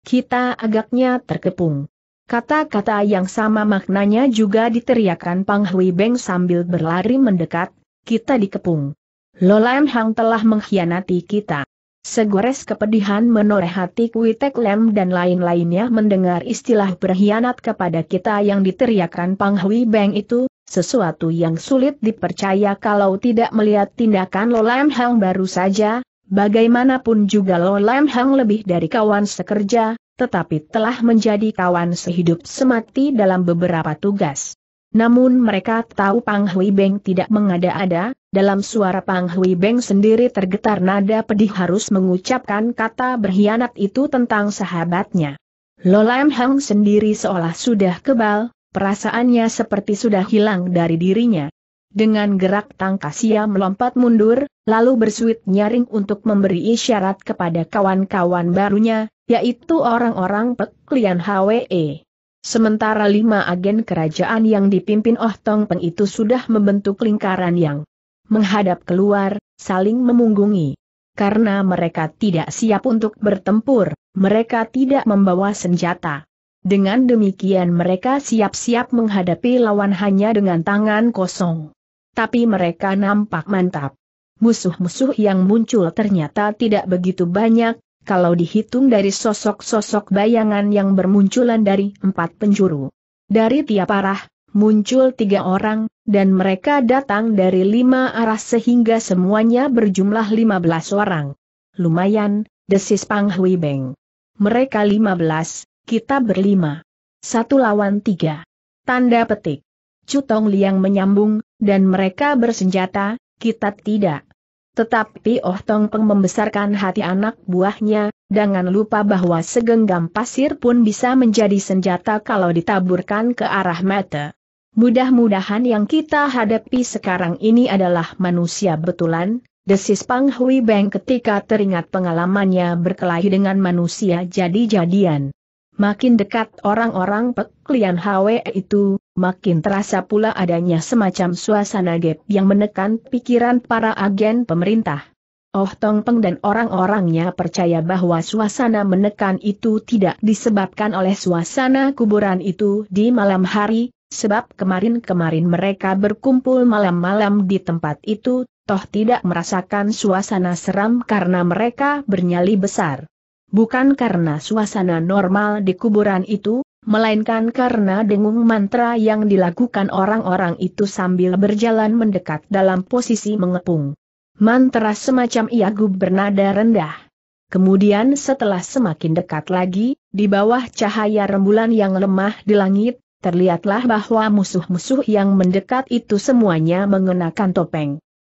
Kita agaknya terkepung. Kata-kata yang sama maknanya juga diteriakkan Pang Hui Beng sambil berlari mendekat, kita dikepung. Lolan Hang telah mengkhianati kita. Segores kepedihan menoreh hati Kuitek Lem dan lain-lainnya mendengar istilah berkhianat kepada kita yang diteriakkan Pang Hui Beng itu, sesuatu yang sulit dipercaya kalau tidak melihat tindakan Lo Lam Hang baru saja, bagaimanapun juga Lo Lam Hang lebih dari kawan sekerja, tetapi telah menjadi kawan sehidup semati dalam beberapa tugas. Namun mereka tahu Pang Hui Beng tidak mengada-ada, dalam suara Pang Hui Beng sendiri tergetar nada pedih harus mengucapkan kata berkhianat itu tentang sahabatnya. Lolam Hang sendiri seolah sudah kebal, perasaannya seperti sudah hilang dari dirinya. Dengan gerak tangkas ia melompat mundur, lalu bersuit nyaring untuk memberi isyarat kepada kawan-kawan barunya, yaitu orang-orang peklian HWE. Sementara lima agen kerajaan yang dipimpin Oh Tong Peng itu sudah membentuk lingkaran yang menghadap keluar, saling memunggungi. Karena mereka tidak siap untuk bertempur, mereka tidak membawa senjata. Dengan demikian mereka siap-siap menghadapi lawan hanya dengan tangan kosong. Tapi mereka nampak mantap. Musuh-musuh yang muncul ternyata tidak begitu banyak, kalau dihitung dari sosok-sosok bayangan yang bermunculan dari empat penjuru. Dari tiap arah, muncul tiga orang, dan mereka datang dari lima arah sehingga semuanya berjumlah lima belas orang. Lumayan, desis Pang Hui Beng. Mereka lima belas, kita berlima. Satu lawan tiga. Tanda petik. Cutong Liang menyambung, dan mereka bersenjata, kita tidak. Tetapi Oh Tong Peng membesarkan hati anak buahnya, dengan lupa bahwa segenggam pasir pun bisa menjadi senjata kalau ditaburkan ke arah mata. Mudah-mudahan yang kita hadapi sekarang ini adalah manusia betulan, desis Pang Hui Beng ketika teringat pengalamannya berkelahi dengan manusia jadi-jadian. Makin dekat orang-orang peklian Hwe itu, makin terasa pula adanya semacam suasana gap yang menekan pikiran para agen pemerintah. Oh Tong Peng dan orang-orangnya percaya bahwa suasana menekan itu tidak disebabkan oleh suasana kuburan itu di malam hari, sebab kemarin-kemarin mereka berkumpul malam-malam di tempat itu, toh tidak merasakan suasana seram karena mereka bernyali besar. Bukan karena suasana normal di kuburan itu, melainkan karena dengung mantra yang dilakukan orang-orang itu sambil berjalan mendekat dalam posisi mengepung. Mantra semacam iagu bernada rendah. Kemudian setelah semakin dekat lagi, di bawah cahaya rembulan yang lemah di langit, terlihatlah bahwa musuh-musuh yang mendekat itu semuanya mengenakan topeng.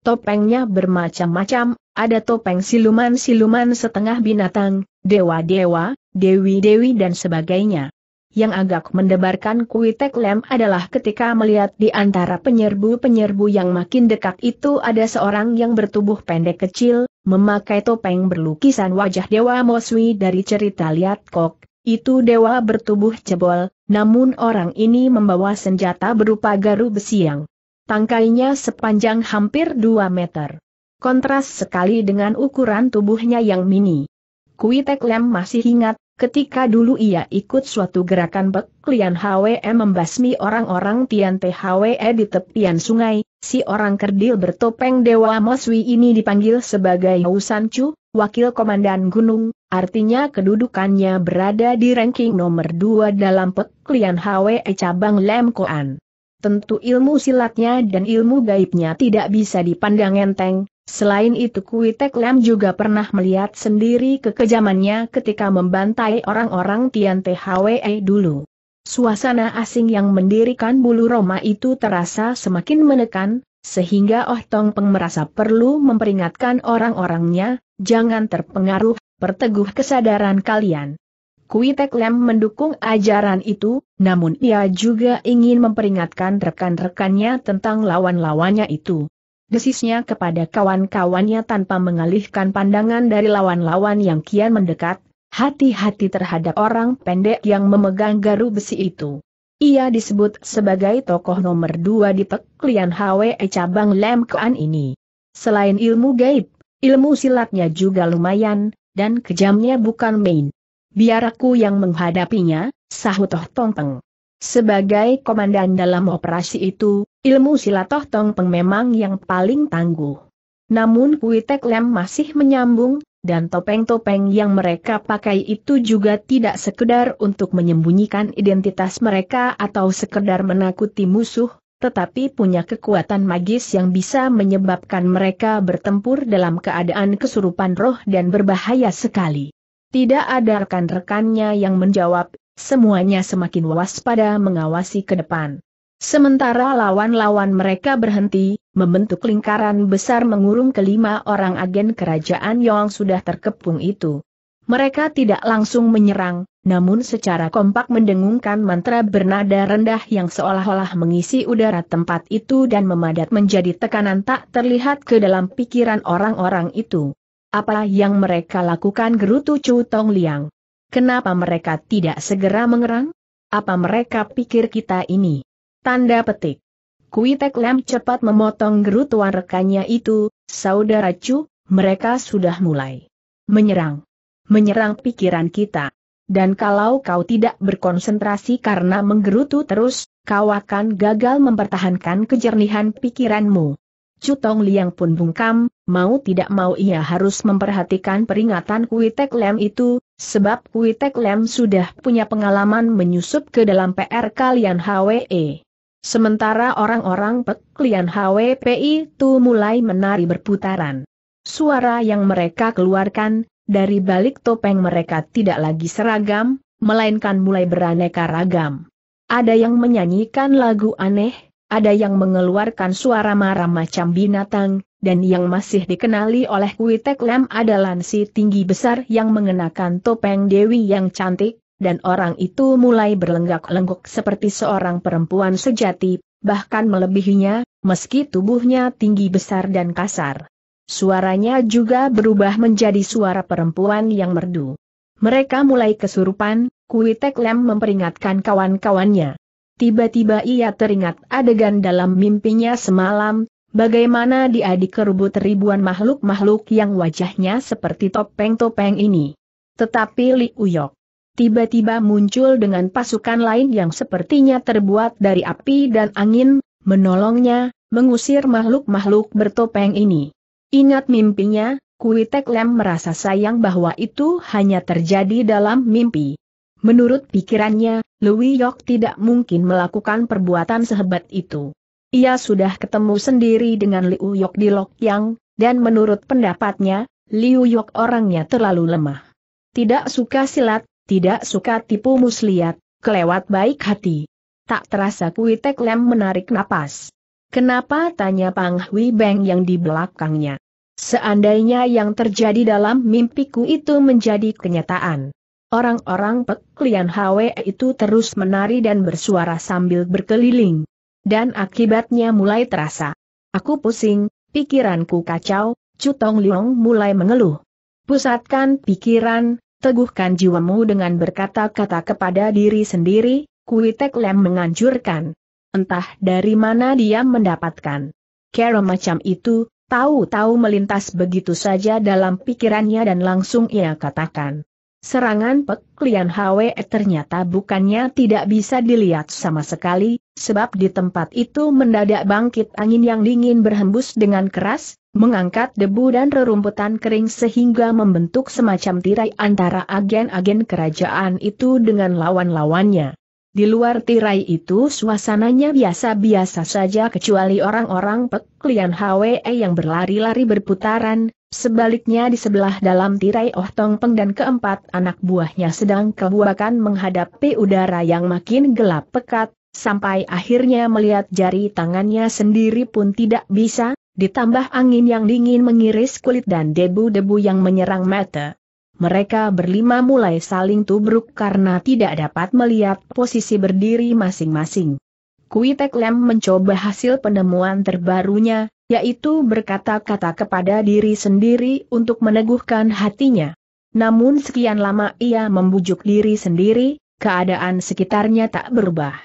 Topengnya bermacam-macam, ada topeng siluman-siluman setengah binatang, dewa-dewa, dewi-dewi dan sebagainya. Yang agak mendebarkan Kuitek Lem adalah ketika melihat di antara penyerbu-penyerbu yang makin dekat itu ada seorang yang bertubuh pendek kecil, memakai topeng berlukisan wajah Dewa Moswi dari cerita Liat Kok, itu dewa bertubuh cebol, namun orang ini membawa senjata berupa garu besi yang Tangkainya sepanjang hampir 2 meter. Kontras sekali dengan ukuran tubuhnya yang mini. Kui Lem masih ingat, ketika dulu ia ikut suatu gerakan beklian HWE membasmi orang-orang Tian THWE e di tepian sungai, si orang kerdil bertopeng Dewa Moswi ini dipanggil sebagai Hausan Chu, wakil komandan gunung, Artinya kedudukannya berada di ranking nomor 2 dalam peklian HWE cabang Lem Koan. Tentu ilmu silatnya dan ilmu gaibnya tidak bisa dipandang enteng, selain itu Kuitek Lem juga pernah melihat sendiri kekejamannya ketika membantai orang-orang Tian THWE e dulu. Suasana asing yang mendirikan bulu Roma itu terasa semakin menekan, sehingga Oh Tong Peng merasa perlu memperingatkan orang-orangnya, jangan terpengaruh perteguh kesadaran kalian. Kuitek Lem mendukung ajaran itu, namun ia juga ingin memperingatkan rekan-rekannya tentang lawan-lawannya itu. Desisnya kepada kawan-kawannya tanpa mengalihkan pandangan dari lawan-lawan yang kian mendekat, hati-hati terhadap orang pendek yang memegang garu besi itu. Ia disebut sebagai tokoh nomor dua di peklian HWE cabang Lem Kuan ini. Selain ilmu gaib, ilmu silatnya juga lumayan, dan kejamnya bukan main. Biar aku yang menghadapinya, sahut Toh Tong Peng. Sebagai komandan dalam operasi itu, ilmu silat Toh Tong Peng memang yang paling tangguh. Namun kuitek Lem masih menyambung, dan topeng-topeng yang mereka pakai itu juga tidak sekedar untuk menyembunyikan identitas mereka atau sekedar menakuti musuh, tetapi punya kekuatan magis yang bisa menyebabkan mereka bertempur dalam keadaan kesurupan roh dan berbahaya sekali. Tidak ada rekan-rekannya yang menjawab, semuanya semakin waspada mengawasi ke depan. Sementara lawan-lawan mereka berhenti, membentuk lingkaran besar mengurung kelima orang agen kerajaan yang sudah terkepung itu. Mereka tidak langsung menyerang, namun secara kompak mendengungkan mantra bernada rendah yang seolah-olah mengisi udara tempat itu dan memadat menjadi tekanan tak terlihat ke dalam pikiran orang-orang itu. Apa yang mereka lakukan gerutu Chu Tong Liang? Kenapa mereka tidak segera mengerang? Apa mereka pikir kita ini? Tanda petik. Kuitek Lam cepat memotong gerutuan rekannya itu, saudara Chu, mereka sudah mulai menyerang. Menyerang pikiran kita dan kalau kau tidak berkonsentrasi karena menggerutu terus, kau akan gagal mempertahankan kejernihan pikiranmu. Cutong Liang pun bungkam, mau tidak mau ia harus memperhatikan peringatan Kuitek Lem itu, sebab Kuitek Lem sudah punya pengalaman menyusup ke dalam PR kalian HWE. Sementara orang-orang peklian HWPI itu mulai menari berputaran. Suara yang mereka keluarkan, dari balik topeng mereka tidak lagi seragam, melainkan mulai beraneka ragam. Ada yang menyanyikan lagu aneh, ada yang mengeluarkan suara marah macam binatang, dan yang masih dikenali oleh Kuitek Lem adalah si tinggi besar yang mengenakan topeng Dewi yang cantik, dan orang itu mulai berlenggak-lenggok seperti seorang perempuan sejati, bahkan melebihinya, meski tubuhnya tinggi besar dan kasar. Suaranya juga berubah menjadi suara perempuan yang merdu. Mereka mulai kesurupan, Kuitek Lem memperingatkan kawan-kawannya. Tiba-tiba ia teringat adegan dalam mimpinya semalam, bagaimana dia dikerubut ribuan makhluk-makhluk yang wajahnya seperti topeng-topeng ini. Tetapi Li Uyok tiba-tiba muncul dengan pasukan lain yang sepertinya terbuat dari api dan angin, menolongnya, mengusir makhluk-makhluk bertopeng ini. Ingat mimpinya, Kui Lem merasa sayang bahwa itu hanya terjadi dalam mimpi. Menurut pikirannya, Louis Yok tidak mungkin melakukan perbuatan sehebat itu. Ia sudah ketemu sendiri dengan Liu Yok di Lok Yang, dan menurut pendapatnya, Liu Yok orangnya terlalu lemah. Tidak suka silat, tidak suka tipu muslihat, kelewat baik hati. Tak terasa Kui Lem menarik napas. Kenapa tanya Pang Hui Beng yang di belakangnya. Seandainya yang terjadi dalam mimpiku itu menjadi kenyataan. Orang-orang peklian Hwe itu terus menari dan bersuara sambil berkeliling. Dan akibatnya mulai terasa. Aku pusing, pikiranku kacau, Cutong Liong mulai mengeluh. Pusatkan pikiran, teguhkan jiwamu dengan berkata-kata kepada diri sendiri, Kuitek Lem menganjurkan. Entah dari mana dia mendapatkan. Cara macam itu, tahu-tahu melintas begitu saja dalam pikirannya dan langsung ia katakan. Serangan Pek peklian Hwe ternyata bukannya tidak bisa dilihat sama sekali, sebab di tempat itu mendadak bangkit angin yang dingin berhembus dengan keras, mengangkat debu dan rerumputan kering sehingga membentuk semacam tirai antara agen-agen kerajaan itu dengan lawan-lawannya. Di luar tirai itu suasananya biasa-biasa saja kecuali orang-orang peklian HWE yang berlari-lari berputaran, sebaliknya di sebelah dalam tirai Oh Tong Peng dan keempat anak buahnya sedang kebuakan menghadapi udara yang makin gelap pekat, sampai akhirnya melihat jari tangannya sendiri pun tidak bisa, ditambah angin yang dingin mengiris kulit dan debu-debu yang menyerang mata. Mereka berlima mulai saling tubruk karena tidak dapat melihat posisi berdiri masing-masing. Kuitek Lem mencoba hasil penemuan terbarunya, yaitu berkata-kata kepada diri sendiri untuk meneguhkan hatinya. Namun sekian lama ia membujuk diri sendiri, keadaan sekitarnya tak berubah.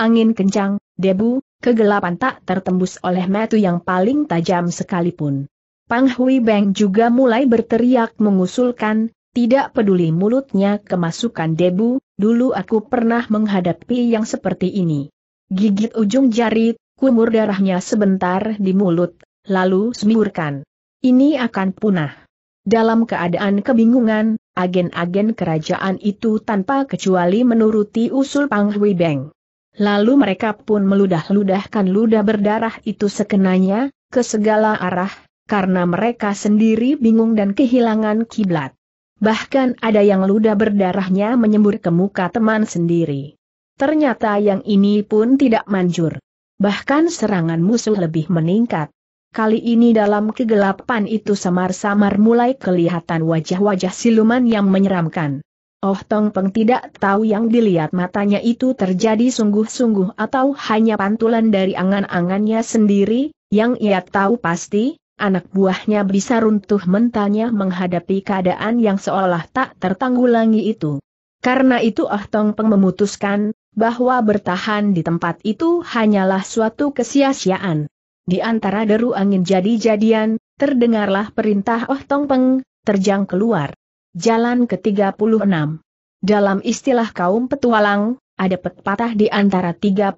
Angin kencang, debu, kegelapan tak tertembus oleh metu yang paling tajam sekalipun. Pang Hui Beng juga mulai berteriak mengusulkan, tidak peduli mulutnya kemasukan debu, dulu aku pernah menghadapi yang seperti ini. Gigit ujung jari, kumur darahnya sebentar di mulut, lalu semburkan. Ini akan punah. Dalam keadaan kebingungan, agen-agen kerajaan itu tanpa kecuali menuruti usul Pang Hui Beng. Lalu mereka pun meludah-ludahkan ludah berdarah itu sekenanya, ke segala arah, karena mereka sendiri bingung dan kehilangan kiblat. Bahkan ada yang luda berdarahnya menyembur ke muka teman sendiri. Ternyata yang ini pun tidak manjur. Bahkan serangan musuh lebih meningkat. Kali ini dalam kegelapan itu samar-samar mulai kelihatan wajah-wajah siluman yang menyeramkan. Oh Tong Peng tidak tahu yang dilihat matanya itu terjadi sungguh-sungguh atau hanya pantulan dari angan-angannya sendiri, yang ia tahu pasti, anak buahnya bisa runtuh mentalnya menghadapi keadaan yang seolah tak tertanggulangi itu. Karena itu Oh Tong Peng memutuskan, bahwa bertahan di tempat itu hanyalah suatu kesia-siaan. Di antara deru angin jadi-jadian, terdengarlah perintah Oh Tong Peng, terjang keluar. Jalan ke-36. Dalam istilah kaum petualang, ada pepatah di antara 36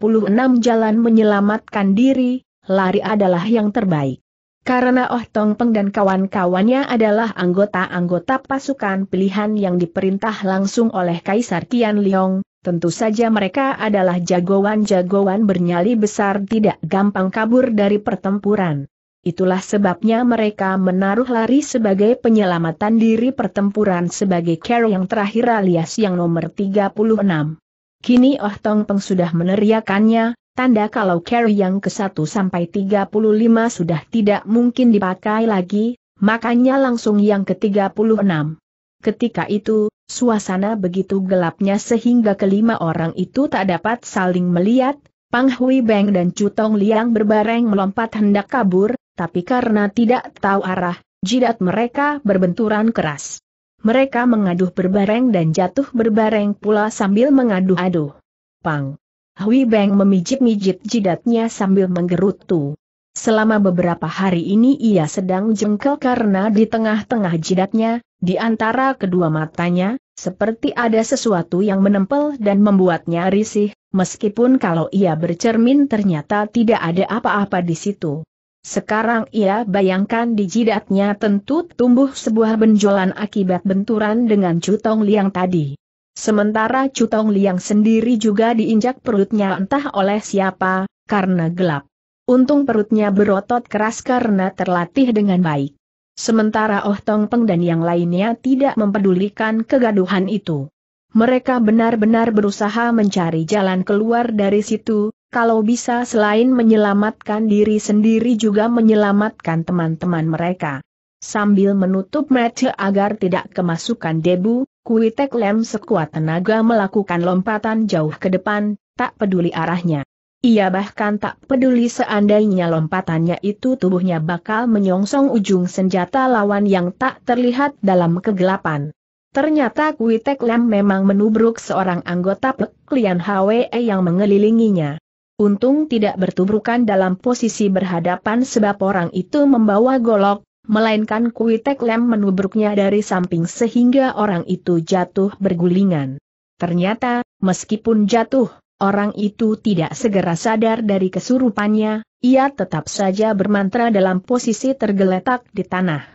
jalan menyelamatkan diri, lari adalah yang terbaik. Karena Oh Tongpeng dan kawan-kawannya adalah anggota-anggota pasukan pilihan yang diperintah langsung oleh Kaisar Tian Liong, tentu saja mereka adalah jagoan-jagoan bernyali besar tidak gampang kabur dari pertempuran. Itulah sebabnya mereka menaruh lari sebagai penyelamatan diri pertempuran sebagai care yang terakhir alias yang nomor 36. Kini Oh Tongpeng sudah meneriakannya, Tanda kalau carry yang ke-1 sampai 35 sudah tidak mungkin dipakai lagi, makanya langsung yang ke-36. Ketika itu, suasana begitu gelapnya sehingga kelima orang itu tak dapat saling melihat, Pang Hui Beng dan Tong Liang berbareng melompat hendak kabur, tapi karena tidak tahu arah, jidat mereka berbenturan keras. Mereka mengaduh berbareng dan jatuh berbareng pula sambil mengaduh-aduh. Pang Hui Beng memijit-mijit jidatnya sambil menggerutu. Selama beberapa hari ini ia sedang jengkel karena di tengah-tengah jidatnya, di antara kedua matanya, seperti ada sesuatu yang menempel dan membuatnya risih, meskipun kalau ia bercermin ternyata tidak ada apa-apa di situ. Sekarang ia bayangkan di jidatnya tentu tumbuh sebuah benjolan akibat benturan dengan cutong liang tadi. Sementara Cutong Liang sendiri juga diinjak perutnya entah oleh siapa, karena gelap. Untung perutnya berotot keras karena terlatih dengan baik. Sementara Oh Tong Peng dan yang lainnya tidak mempedulikan kegaduhan itu. Mereka benar-benar berusaha mencari jalan keluar dari situ, kalau bisa selain menyelamatkan diri sendiri juga menyelamatkan teman-teman mereka. Sambil menutup mata agar tidak kemasukan debu, Kui Tek Lem sekuat tenaga melakukan lompatan jauh ke depan, tak peduli arahnya. Ia bahkan tak peduli seandainya lompatannya itu tubuhnya bakal menyongsong ujung senjata lawan yang tak terlihat dalam kegelapan. Ternyata Kui Tek Lem memang menubruk seorang anggota Peklian HWE yang mengelilinginya. Untung tidak bertubrukan dalam posisi berhadapan sebab orang itu membawa golok, melainkan Kuitek Lem menubruknya dari samping sehingga orang itu jatuh bergulingan. Ternyata, meskipun jatuh, orang itu tidak segera sadar dari kesurupannya, ia tetap saja bermantra dalam posisi tergeletak di tanah.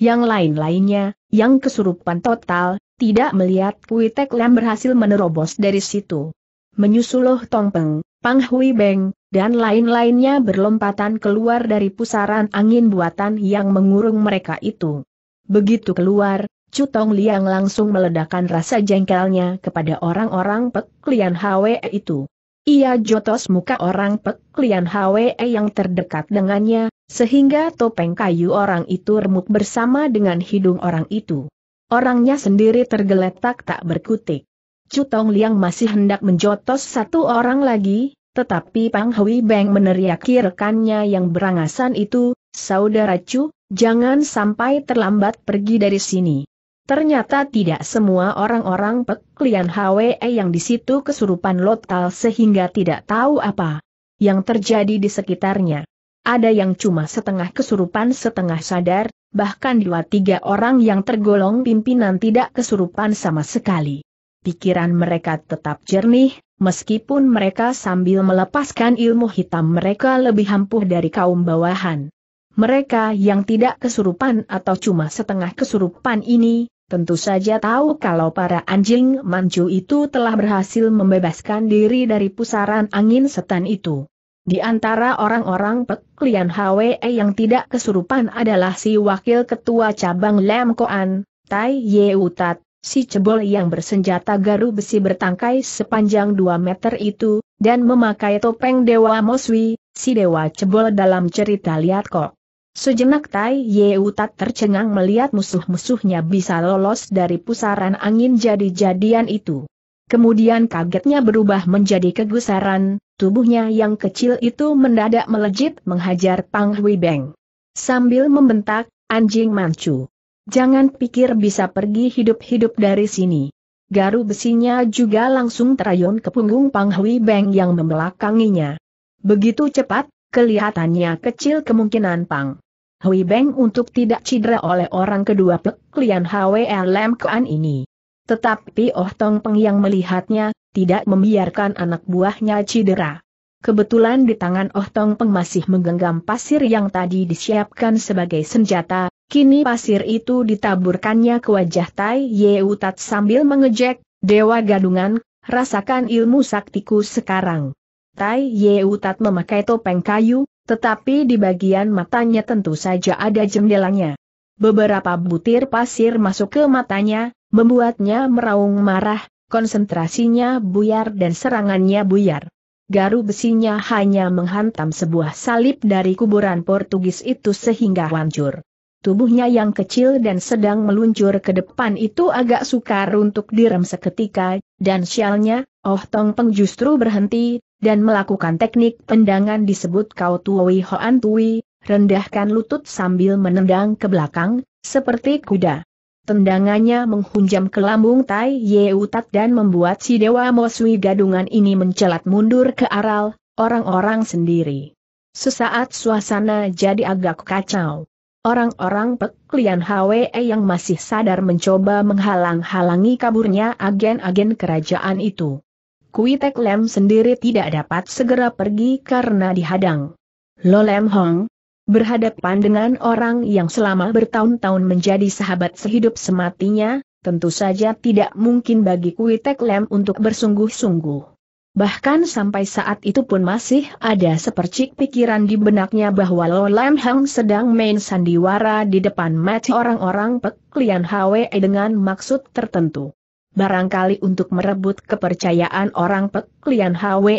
Yang lain-lainnya, yang kesurupan total, tidak melihat Kuitek Lem berhasil menerobos dari situ. Menyusul Loh Tongpeng, Pang Hui Beng, dan lain-lainnya berlompatan keluar dari pusaran angin buatan yang mengurung mereka itu. Begitu keluar, Cutong Liang langsung meledakkan rasa jengkelnya kepada orang-orang peklian Hwe itu. Ia jotos muka orang peklian Hwe yang terdekat dengannya, sehingga topeng kayu orang itu remuk bersama dengan hidung orang itu. Orangnya sendiri tergeletak tak berkutik. Cutong Liang masih hendak menjotos satu orang lagi, tetapi Pang Hui Beng meneriaki rekannya yang berangasan itu, Saudara Chu, jangan sampai terlambat pergi dari sini. Ternyata tidak semua orang-orang peklian HWE yang di situ kesurupan lotal sehingga tidak tahu apa yang terjadi di sekitarnya. Ada yang cuma setengah kesurupan setengah sadar, bahkan dua tiga orang yang tergolong pimpinan tidak kesurupan sama sekali. Pikiran mereka tetap jernih, meskipun mereka sambil melepaskan ilmu hitam mereka lebih ampuh dari kaum bawahan. Mereka yang tidak kesurupan atau cuma setengah kesurupan ini, tentu saja tahu kalau para anjing mancu itu telah berhasil membebaskan diri dari pusaran angin setan itu. Di antara orang-orang peklian HWE yang tidak kesurupan adalah si wakil ketua cabang Lemkoan, Tai Tai Yeutat, si cebol yang bersenjata garu besi bertangkai sepanjang 2 meter itu, dan memakai topeng Dewa Moswi, si Dewa Cebol dalam cerita lihat kok. Sejenak Tai Yeu tak tercengang melihat musuh-musuhnya bisa lolos dari pusaran angin jadi-jadian itu. Kemudian kagetnya berubah menjadi kegusaran, tubuhnya yang kecil itu mendadak melejit menghajar Pang Hui Beng. Sambil membentak, anjing mancu. Jangan pikir bisa pergi hidup-hidup dari sini. Garu besinya juga langsung terayun ke punggung Pang Hui Beng yang membelakanginya. Begitu cepat, kelihatannya kecil kemungkinan Pang Hui Beng untuk tidak cedera oleh orang kedua peklian HWR er Lam Kuan ini. Tetapi Oh Tong Peng yang melihatnya, tidak membiarkan anak buahnya cedera. Kebetulan di tangan Oh Tong Peng masih menggenggam pasir yang tadi disiapkan sebagai senjata, Kini pasir itu ditaburkannya ke wajah Tai Yeutat sambil mengejek, Dewa Gadungan, rasakan ilmu saktiku sekarang. Tai Yeutat memakai topeng kayu, tetapi di bagian matanya tentu saja ada jendelanya. Beberapa butir pasir masuk ke matanya, membuatnya meraung marah, konsentrasinya buyar dan serangannya buyar. Garu besinya hanya menghantam sebuah salib dari kuburan Portugis itu sehingga hancur. Tubuhnya yang kecil dan sedang meluncur ke depan itu agak sukar untuk direm seketika, dan sialnya, Oh Tong Peng justru berhenti, dan melakukan teknik tendangan disebut Kau Tuwi Hoan Tui, rendahkan lutut sambil menendang ke belakang, seperti kuda. Tendangannya menghunjam ke lambung Tai Ye Utat dan membuat si Dewa Mosui gadungan ini mencelat mundur ke aral, orang-orang sendiri. Sesaat suasana jadi agak kacau. Orang-orang peklian HWE yang masih sadar mencoba menghalang-halangi kaburnya agen-agen kerajaan itu. Kuitek Lem sendiri tidak dapat segera pergi karena dihadang. Lo Lem Hong, berhadapan dengan orang yang selama bertahun-tahun menjadi sahabat sehidup sematinya, tentu saja tidak mungkin bagi Kuitek Lem untuk bersungguh-sungguh. Bahkan sampai saat itu pun masih ada sepercik pikiran di benaknya bahwa Lo Lam Hang sedang main sandiwara di depan mata orang-orang peklian Hwe dengan maksud tertentu. Barangkali untuk merebut kepercayaan orang peklian Hwe,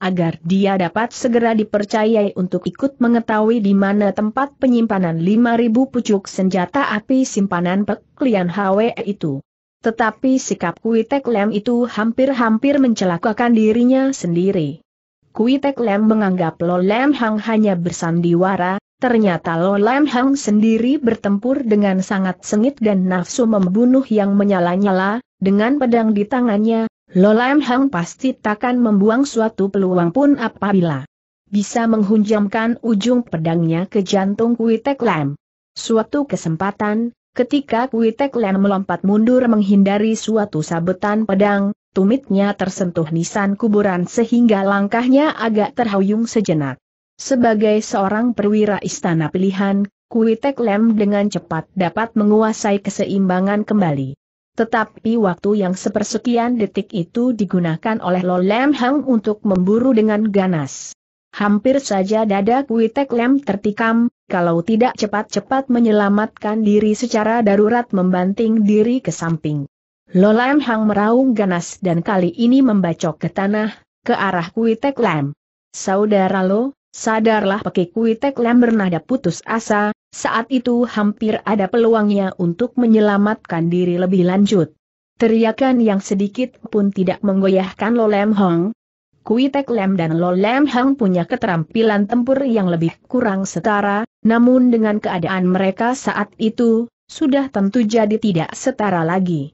agar dia dapat segera dipercayai untuk ikut mengetahui di mana tempat penyimpanan 5.000 pucuk senjata api simpanan peklian Hwe itu. Tetapi sikap Kui Tek Lem itu hampir-hampir mencelakakan dirinya sendiri. Kui Tek Lem menganggap Lo Lem Hang hanya bersandiwara, ternyata Lo Lem Hang sendiri bertempur dengan sangat sengit dan nafsu membunuh yang menyala-nyala, dengan pedang di tangannya, Lo Lem Hang pasti takkan membuang suatu peluang pun apabila bisa menghunjamkan ujung pedangnya ke jantung Kui Tek Lem. Suatu kesempatan, Ketika Kui Tek Len melompat mundur menghindari suatu sabetan pedang, tumitnya tersentuh nisan kuburan sehingga langkahnya agak terhuyung sejenak. Sebagai seorang perwira istana pilihan, Kui Tek Lem dengan cepat dapat menguasai keseimbangan kembali. Tetapi waktu yang sepersekian detik itu digunakan oleh Lo Lem Hang untuk memburu dengan ganas. Hampir saja dada Kui Tek Lem tertikam, kalau tidak cepat-cepat menyelamatkan diri secara darurat membanting diri ke samping. Lolem Hang meraung ganas dan kali ini membacok ke tanah, ke arah Kuitek lem. Saudara Lo, sadarlah peki Kuitek lem bernada putus asa, saat itu hampir ada peluangnya untuk menyelamatkan diri lebih lanjut. Teriakan yang sedikit pun tidak menggoyahkan Lolem Hang. Kui Tek Lem dan Lo Lem Hang punya keterampilan tempur yang lebih kurang setara, namun dengan keadaan mereka saat itu, sudah tentu jadi tidak setara lagi.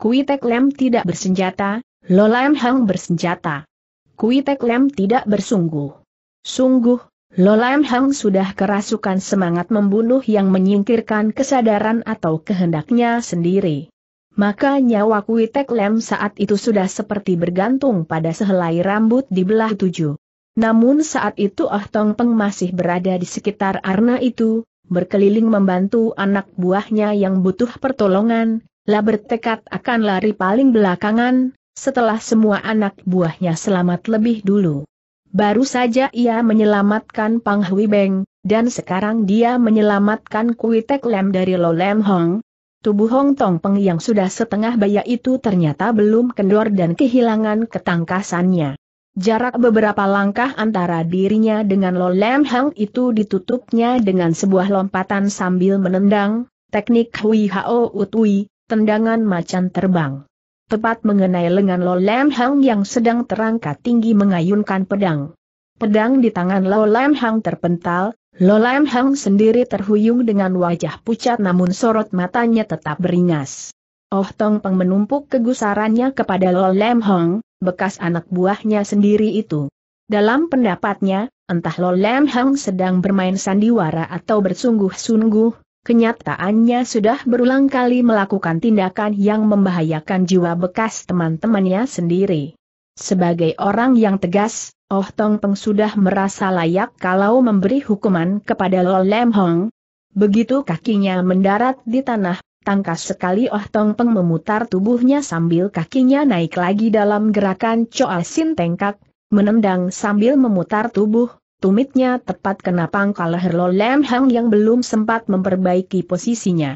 Kui Tek Lem tidak bersenjata, Lo Lem Hang bersenjata. Kui Tek Lem tidak bersungguh. Sungguh, Lo Lem Hang sudah kerasukan semangat membunuh yang menyingkirkan kesadaran atau kehendaknya sendiri. Maka nyawa Kuitek Lem saat itu sudah seperti bergantung pada sehelai rambut di belah tujuh. Namun saat itu Ah Tong Peng masih berada di sekitar arna itu, berkeliling membantu anak buahnya yang butuh pertolongan, lah bertekad akan lari paling belakangan, setelah semua anak buahnya selamat lebih dulu. Baru saja ia menyelamatkan Pang Hui Beng, dan sekarang dia menyelamatkan Kuitek Lem dari Lo Lem Hong, Tubuh Hong Tong Peng yang sudah setengah baya itu ternyata belum kendor dan kehilangan ketangkasannya. Jarak beberapa langkah antara dirinya dengan Lo Lam Hang itu ditutupnya dengan sebuah lompatan sambil menendang, teknik Hui Hao Utui, tendangan macan terbang. Tepat mengenai lengan Lo Lam Hang yang sedang terangkat tinggi mengayunkan pedang. Pedang di tangan Lo Lam Hang terpental, Lolam Hang sendiri terhuyung dengan wajah pucat namun sorot matanya tetap beringas. Oh Tong Peng menumpuk kegusarannya kepada Lolam Hang, bekas anak buahnya sendiri itu. Dalam pendapatnya, entah Lolam Hang sedang bermain sandiwara atau bersungguh-sungguh, Kenyataannya sudah berulang kali melakukan tindakan yang membahayakan jiwa bekas teman-temannya sendiri. Sebagai orang yang tegas, Oh Tong Peng sudah merasa layak kalau memberi hukuman kepada Lo Lam Hong. Begitu kakinya mendarat di tanah, tangkas sekali Oh Tong Peng memutar tubuhnya sambil kakinya naik lagi dalam gerakan Choa Sin Tengkak, menendang sambil memutar tubuh, tumitnya tepat kena pangkal leher Lo Lam Hong yang belum sempat memperbaiki posisinya.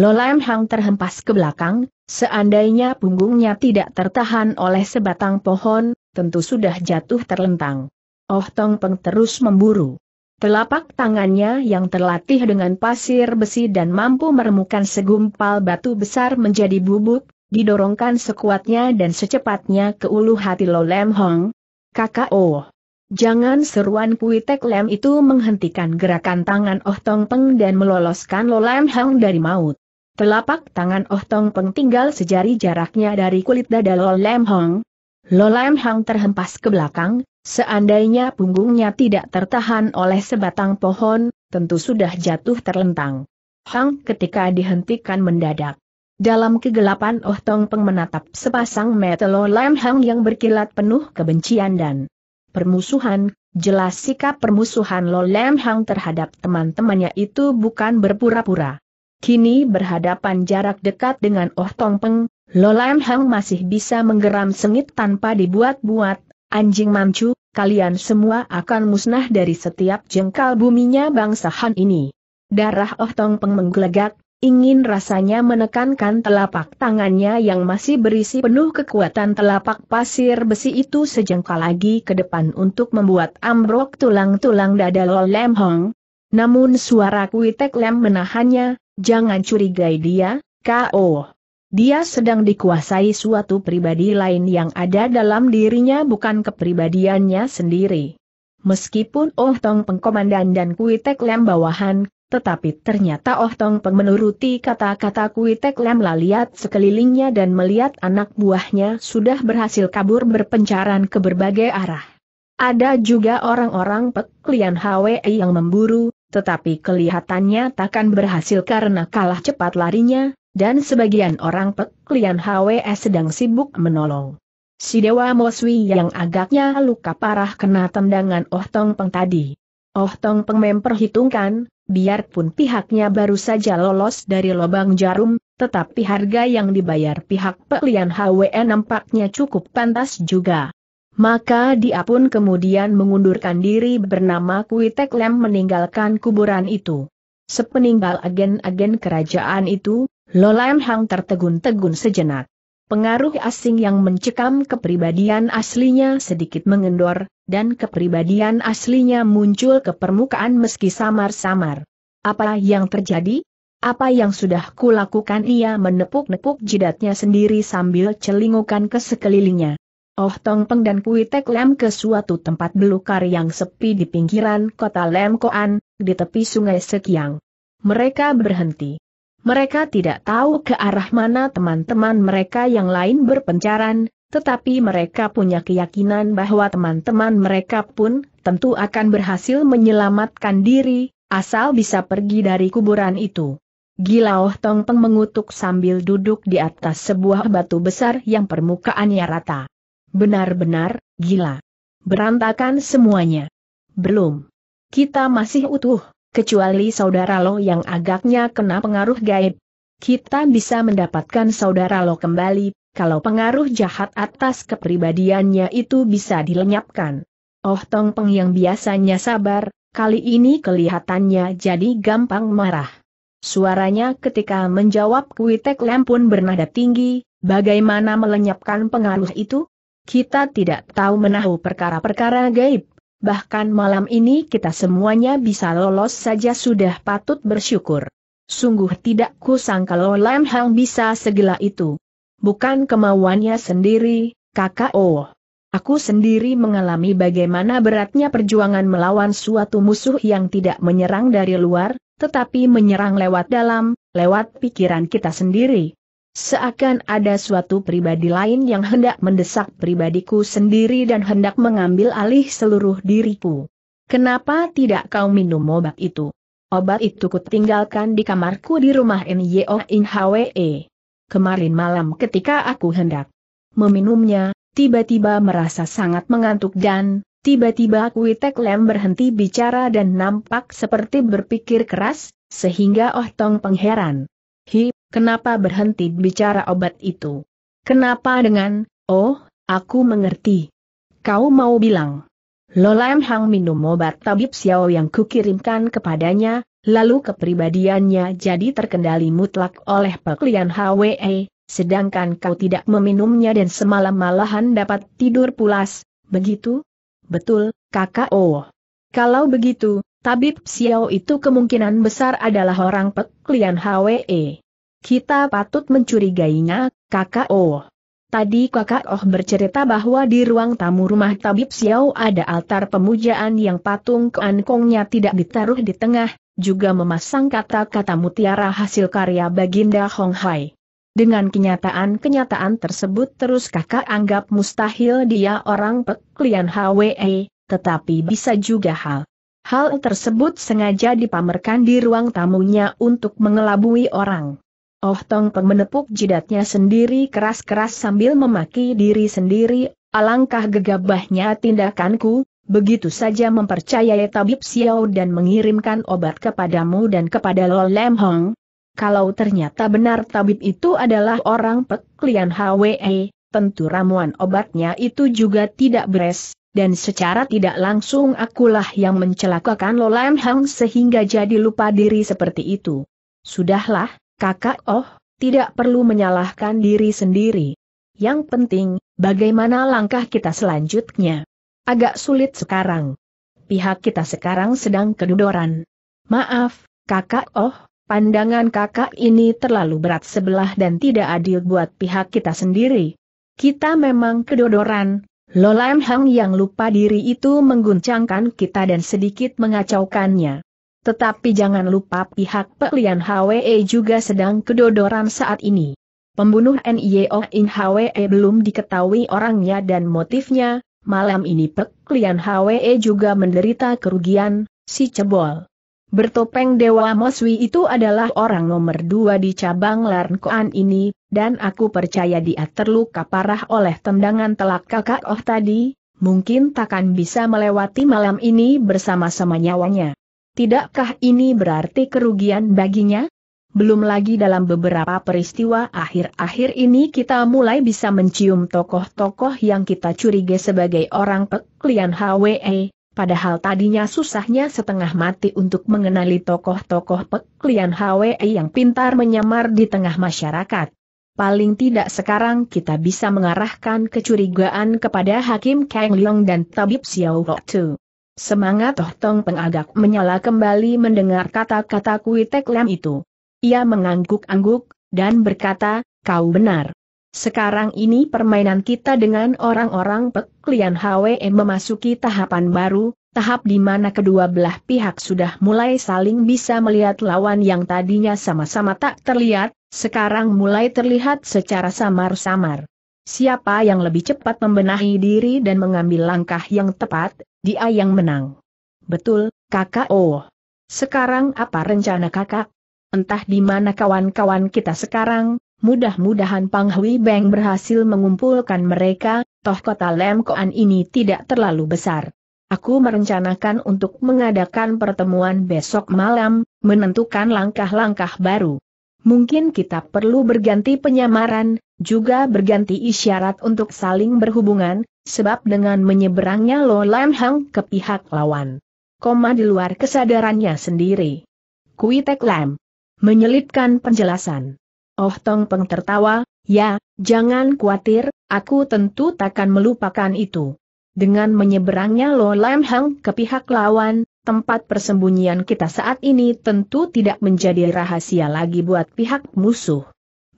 Lo Lam Hong terhempas ke belakang, seandainya punggungnya tidak tertahan oleh sebatang pohon, tentu sudah jatuh terlentang. Oh Tong Peng terus memburu. Telapak tangannya yang terlatih dengan pasir besi dan mampu meremukan segumpal batu besar menjadi bubuk, didorongkan sekuatnya dan secepatnya ke ulu hati Lo Lem Hong. Kakak Oh. Jangan seruan Kuitek Lem itu menghentikan gerakan tangan Oh Tong Peng dan meloloskan Lo Lem Hong dari maut. Telapak tangan Oh Tong Peng tinggal sejari jaraknya dari kulit dada Lo Lem Hong, Lolam Hang terhempas ke belakang, seandainya punggungnya tidak tertahan oleh sebatang pohon, tentu sudah jatuh terlentang. Hang ketika dihentikan mendadak. Dalam kegelapan Oh Tong Peng menatap sepasang mata Lolam Hang yang berkilat penuh kebencian dan permusuhan, jelas sikap permusuhan Lolam Hang terhadap teman-temannya itu bukan berpura-pura. Kini berhadapan jarak dekat dengan Oh Tong Peng, Lolan Hang masih bisa menggeram sengit tanpa dibuat-buat, anjing mancu, kalian semua akan musnah dari setiap jengkal buminya bangsa Han ini. Darah Oh Tong Peng menggelegak, ingin rasanya menekankan telapak tangannya yang masih berisi penuh kekuatan telapak pasir besi itu sejengkal lagi ke depan untuk membuat ambrok tulang-tulang dada Lolem Hang. Namun suara Kuitek Lem menahannya, jangan curigai dia, K.O. Dia sedang dikuasai suatu pribadi lain yang ada dalam dirinya bukan kepribadiannya sendiri. Meskipun Oh Tong pengkomandan dan Kui Tek Lem bawahan, tetapi ternyata Oh Tong Peng menuruti kata-kata Kui Tek Lem lihat sekelilingnya dan melihat anak buahnya sudah berhasil kabur berpencaran ke berbagai arah. Ada juga orang-orang Pek Lian Hwe yang memburu, tetapi kelihatannya takkan berhasil karena kalah cepat larinya, dan sebagian orang peklian HWS sedang sibuk menolong. Si Dewa Moswi yang agaknya luka parah kena tendangan Oh Tong Peng tadi. Oh Tong Peng memperhitungkan, biarpun pihaknya baru saja lolos dari lubang jarum, tetapi harga yang dibayar pihak peklian Lian nampaknya cukup pantas juga. Maka dia pun kemudian mengundurkan diri bernama Kui Tek Lem meninggalkan kuburan itu. Sepeninggal agen-agen kerajaan itu, Lolaim Hang tertegun-tegun sejenak. Pengaruh asing yang mencekam kepribadian aslinya sedikit mengendor, dan kepribadian aslinya muncul ke permukaan meski samar-samar. Apa yang terjadi? Apa yang sudah kulakukan ia menepuk-nepuk jidatnya sendiri sambil celingukan ke sekelilingnya. Oh Tong Peng dan Kui Tek Lem ke suatu tempat belukar yang sepi di pinggiran kota Lemkoan, di tepi sungai Sekiang. Mereka berhenti. Mereka tidak tahu ke arah mana teman-teman mereka yang lain berpencaran, tetapi mereka punya keyakinan bahwa teman-teman mereka pun tentu akan berhasil menyelamatkan diri, asal bisa pergi dari kuburan itu. Tong Peng mengutuk sambil duduk di atas sebuah batu besar yang permukaannya rata. Benar-benar, gila. Berantakan semuanya. Belum. Kita masih utuh kecuali saudara lo yang agaknya kena pengaruh gaib. Kita bisa mendapatkan saudara lo kembali, kalau pengaruh jahat atas kepribadiannya itu bisa dilenyapkan. Oh Tong Peng yang biasanya sabar, kali ini kelihatannya jadi gampang marah. Suaranya ketika menjawab Kuitek Lem pun bernada tinggi, bagaimana melenyapkan pengaruh itu? Kita tidak tahu menahu perkara-perkara gaib bahkan malam ini kita semuanya bisa lolos saja sudah patut bersyukur. Sungguh tidak kusangka Lo Lam Hang bisa segila itu. Bukan kemauannya sendiri, kakak Oh. Aku sendiri mengalami bagaimana beratnya perjuangan melawan suatu musuh yang tidak menyerang dari luar, tetapi menyerang lewat dalam, lewat pikiran kita sendiri. Seakan ada suatu pribadi lain yang hendak mendesak pribadiku sendiri dan hendak mengambil alih seluruh diriku. Kenapa tidak kau minum obat itu? Obat itu kutinggalkan di kamarku di rumah Nyo In Hwe. Kemarin malam ketika aku hendak meminumnya, tiba-tiba merasa sangat mengantuk dan Tiba-tiba Kuitek Lem berhenti bicara dan nampak seperti berpikir keras, sehingga Oh Tong pengheran. Hi, kenapa berhenti bicara obat itu? Kenapa dengan, oh, aku mengerti. Kau mau bilang. Lolem Hang minum obat tabib Xiao yang kukirimkan kepadanya, lalu kepribadiannya jadi terkendali mutlak oleh peklian HWE, sedangkan kau tidak meminumnya dan semalam malahan dapat tidur pulas, begitu? Betul, kakak Oh. Kalau begitu, tabib Xiao itu kemungkinan besar adalah orang peklian HWE. Kita patut mencurigainya, kakak Oh. Tadi kakak Oh bercerita bahwa di ruang tamu rumah Tabib Xiao ada altar pemujaan yang patung keankongnya tidak ditaruh di tengah, juga memasang kata-kata mutiara hasil karya Baginda Hong Hai. Dengan kenyataan-kenyataan tersebut terus kakak anggap mustahil dia orang peklian HWE, tetapi bisa juga hal. Hal tersebut sengaja dipamerkan di ruang tamunya untuk mengelabui orang. Oh Tong Peng menepuk jidatnya sendiri keras-keras sambil memaki diri sendiri, alangkah gegabahnya tindakanku, begitu saja mempercayai tabib Xiao dan mengirimkan obat kepadamu dan kepada Lo Lem Hong. Kalau ternyata benar tabib itu adalah orang peklian HWE, tentu ramuan obatnya itu juga tidak beres, dan secara tidak langsung akulah yang mencelakakan Lo Lam Hong sehingga jadi lupa diri seperti itu. Sudahlah, Kakak oh, tidak perlu menyalahkan diri sendiri. Yang penting, bagaimana langkah kita selanjutnya? Agak sulit sekarang. Pihak kita sekarang sedang kedudoran. Maaf, kakak oh, pandangan kakak ini terlalu berat sebelah dan tidak adil buat pihak kita sendiri. Kita memang kedodoran, Lolan Hang yang lupa diri itu mengguncangkan kita dan sedikit mengacaukannya. Tetapi jangan lupa pihak Pelian HWE juga sedang kedodoran saat ini. Pembunuh NIO In HWE belum diketahui orangnya dan motifnya, malam ini Pelian HWE juga menderita kerugian, si cebol. Bertopeng Dewa Moswi itu adalah orang nomor dua di cabang Larnkoan ini, dan aku percaya dia terluka parah oleh tendangan telak kakak Oh tadi, mungkin takkan bisa melewati malam ini bersama-sama nyawanya. Tidakkah ini berarti kerugian baginya? Belum lagi dalam beberapa peristiwa akhir-akhir ini kita mulai bisa mencium tokoh-tokoh yang kita curiga sebagai orang peklian HWE, padahal tadinya susahnya setengah mati untuk mengenali tokoh-tokoh peklian HWE yang pintar menyamar di tengah masyarakat. Paling tidak sekarang kita bisa mengarahkan kecurigaan kepada Hakim Kang Leong dan Tabib Xiao Tu. Semangat Toh Tong Pengagak menyala kembali mendengar kata-kata Kui Tek Lam itu. Ia mengangguk-angguk, dan berkata, kau benar. Sekarang ini permainan kita dengan orang-orang peklian Lian Hwe memasuki tahapan baru, tahap di mana kedua belah pihak sudah mulai saling bisa melihat lawan yang tadinya sama-sama tak terlihat, sekarang mulai terlihat secara samar-samar. Siapa yang lebih cepat membenahi diri dan mengambil langkah yang tepat, dia yang menang. Betul, kakak oh. Sekarang apa rencana kakak? Entah di mana kawan-kawan kita sekarang, mudah-mudahan Pang Hui Beng berhasil mengumpulkan mereka, toh kota Lem ini tidak terlalu besar. Aku merencanakan untuk mengadakan pertemuan besok malam, menentukan langkah-langkah baru. Mungkin kita perlu berganti penyamaran, juga berganti isyarat untuk saling berhubungan, sebab dengan menyeberangnya Lo Lam Hang ke pihak lawan. Koma di luar kesadarannya sendiri. Kui Tek Lam. Menyelipkan penjelasan. Oh Tong Peng tertawa, ya, jangan khawatir, aku tentu takkan melupakan itu. Dengan menyeberangnya Lo Lam Hang ke pihak lawan, tempat persembunyian kita saat ini tentu tidak menjadi rahasia lagi buat pihak musuh.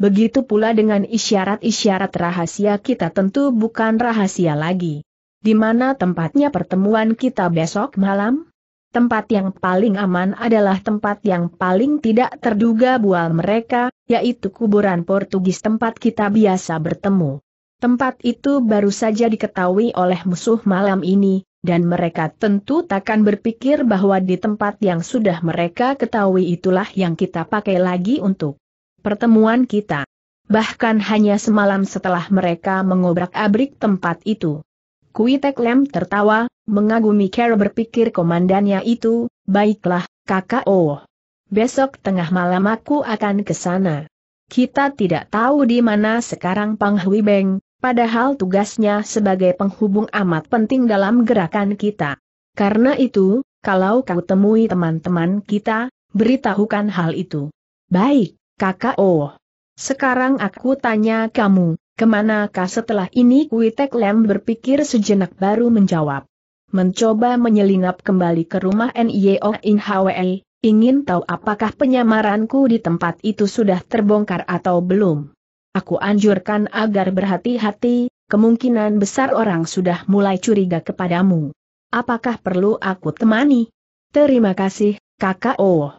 Begitu pula dengan isyarat-isyarat rahasia kita tentu bukan rahasia lagi. Di mana tempatnya pertemuan kita besok malam? Tempat yang paling aman adalah tempat yang paling tidak terduga bual mereka, yaitu kuburan Portugis tempat kita biasa bertemu. Tempat itu baru saja diketahui oleh musuh malam ini, dan mereka tentu takkan berpikir bahwa di tempat yang sudah mereka ketahui itulah yang kita pakai lagi untuk pertemuan kita. Bahkan hanya semalam setelah mereka mengobrak-abrik tempat itu. Kuitek Lem tertawa, mengagumi Kara berpikir komandannya itu, baiklah, kakak Oh. Besok tengah malam aku akan ke sana. Kita tidak tahu di mana sekarang Pang Hui Beng, padahal tugasnya sebagai penghubung amat penting dalam gerakan kita. Karena itu, kalau kau temui teman-teman kita, beritahukan hal itu. Baik kakak oh. Sekarang aku tanya kamu, kemanakah setelah ini Kuitek Lem berpikir sejenak baru menjawab. Mencoba menyelinap kembali ke rumah N.I.O. In Hwe, ingin tahu apakah penyamaranku di tempat itu sudah terbongkar atau belum. Aku anjurkan agar berhati-hati, kemungkinan besar orang sudah mulai curiga kepadamu. Apakah perlu aku temani? Terima kasih, kakak Oh.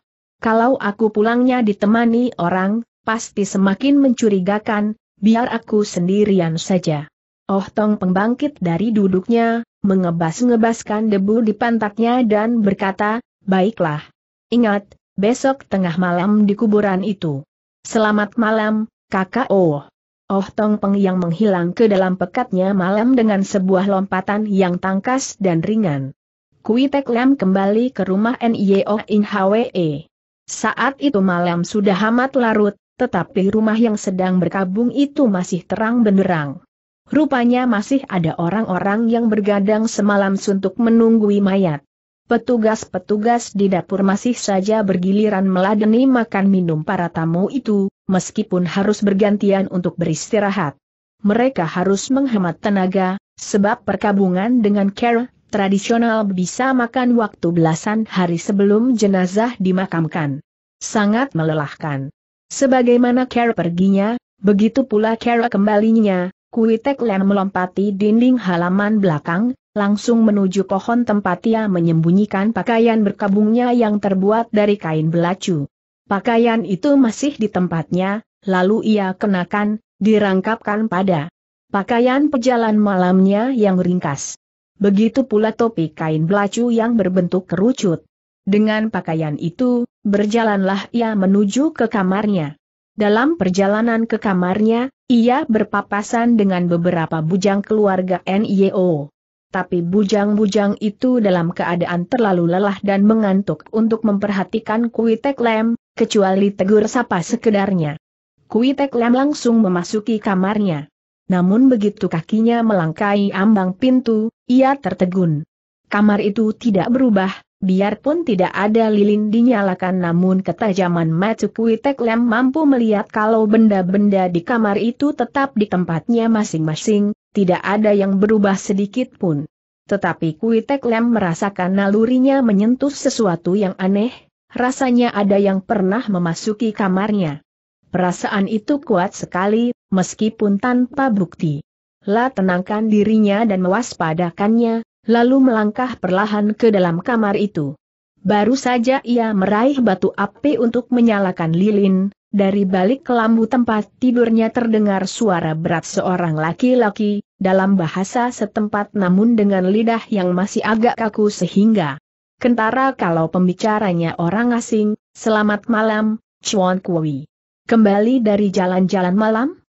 Kalau aku pulangnya ditemani orang, pasti semakin mencurigakan, biar aku sendirian saja. Oh Tong pembangkit dari duduknya, mengebas-ngebaskan debu di pantatnya dan berkata, baiklah. Ingat, besok tengah malam di kuburan itu. Selamat malam, kakak Oh. Oh Tong Peng yang menghilang ke dalam pekatnya malam dengan sebuah lompatan yang tangkas dan ringan. Kui Tek Lam kembali ke rumah Nio In Hwe. Saat itu malam sudah amat larut, tetapi rumah yang sedang berkabung itu masih terang benderang. Rupanya masih ada orang-orang yang bergadang semalam untuk menunggui mayat. Petugas-petugas di dapur masih saja bergiliran meladeni makan minum para tamu itu, meskipun harus bergantian untuk beristirahat. Mereka harus menghemat tenaga, sebab perkabungan dengan Carol tradisional bisa makan waktu belasan hari sebelum jenazah dimakamkan. Sangat melelahkan. Sebagaimana Kara perginya, begitu pula Kara kembalinya, Kuitek Lem melompati dinding halaman belakang, langsung menuju pohon tempat ia menyembunyikan pakaian berkabungnya yang terbuat dari kain belacu. Pakaian itu masih di tempatnya, lalu ia kenakan, dirangkapkan pada pakaian pejalan malamnya yang ringkas begitu pula topi kain belacu yang berbentuk kerucut. Dengan pakaian itu, berjalanlah ia menuju ke kamarnya. Dalam perjalanan ke kamarnya, ia berpapasan dengan beberapa bujang keluarga NIO. Tapi bujang-bujang itu dalam keadaan terlalu lelah dan mengantuk untuk memperhatikan Kuitek Lem, kecuali tegur sapa sekedarnya. Kuitek Lem langsung memasuki kamarnya namun begitu kakinya melangkai ambang pintu, ia tertegun. Kamar itu tidak berubah, biarpun tidak ada lilin dinyalakan namun ketajaman Matsu Puitek Lem mampu melihat kalau benda-benda di kamar itu tetap di tempatnya masing-masing, tidak ada yang berubah sedikit pun. Tetapi Kuitek Lem merasakan nalurinya menyentuh sesuatu yang aneh, rasanya ada yang pernah memasuki kamarnya. Perasaan itu kuat sekali, meskipun tanpa bukti. La tenangkan dirinya dan mewaspadakannya, lalu melangkah perlahan ke dalam kamar itu. Baru saja ia meraih batu api untuk menyalakan lilin, dari balik kelambu tempat tidurnya terdengar suara berat seorang laki-laki, dalam bahasa setempat namun dengan lidah yang masih agak kaku sehingga kentara kalau pembicaranya orang asing, selamat malam, Chuan Kui. Kembali dari jalan-jalan malam?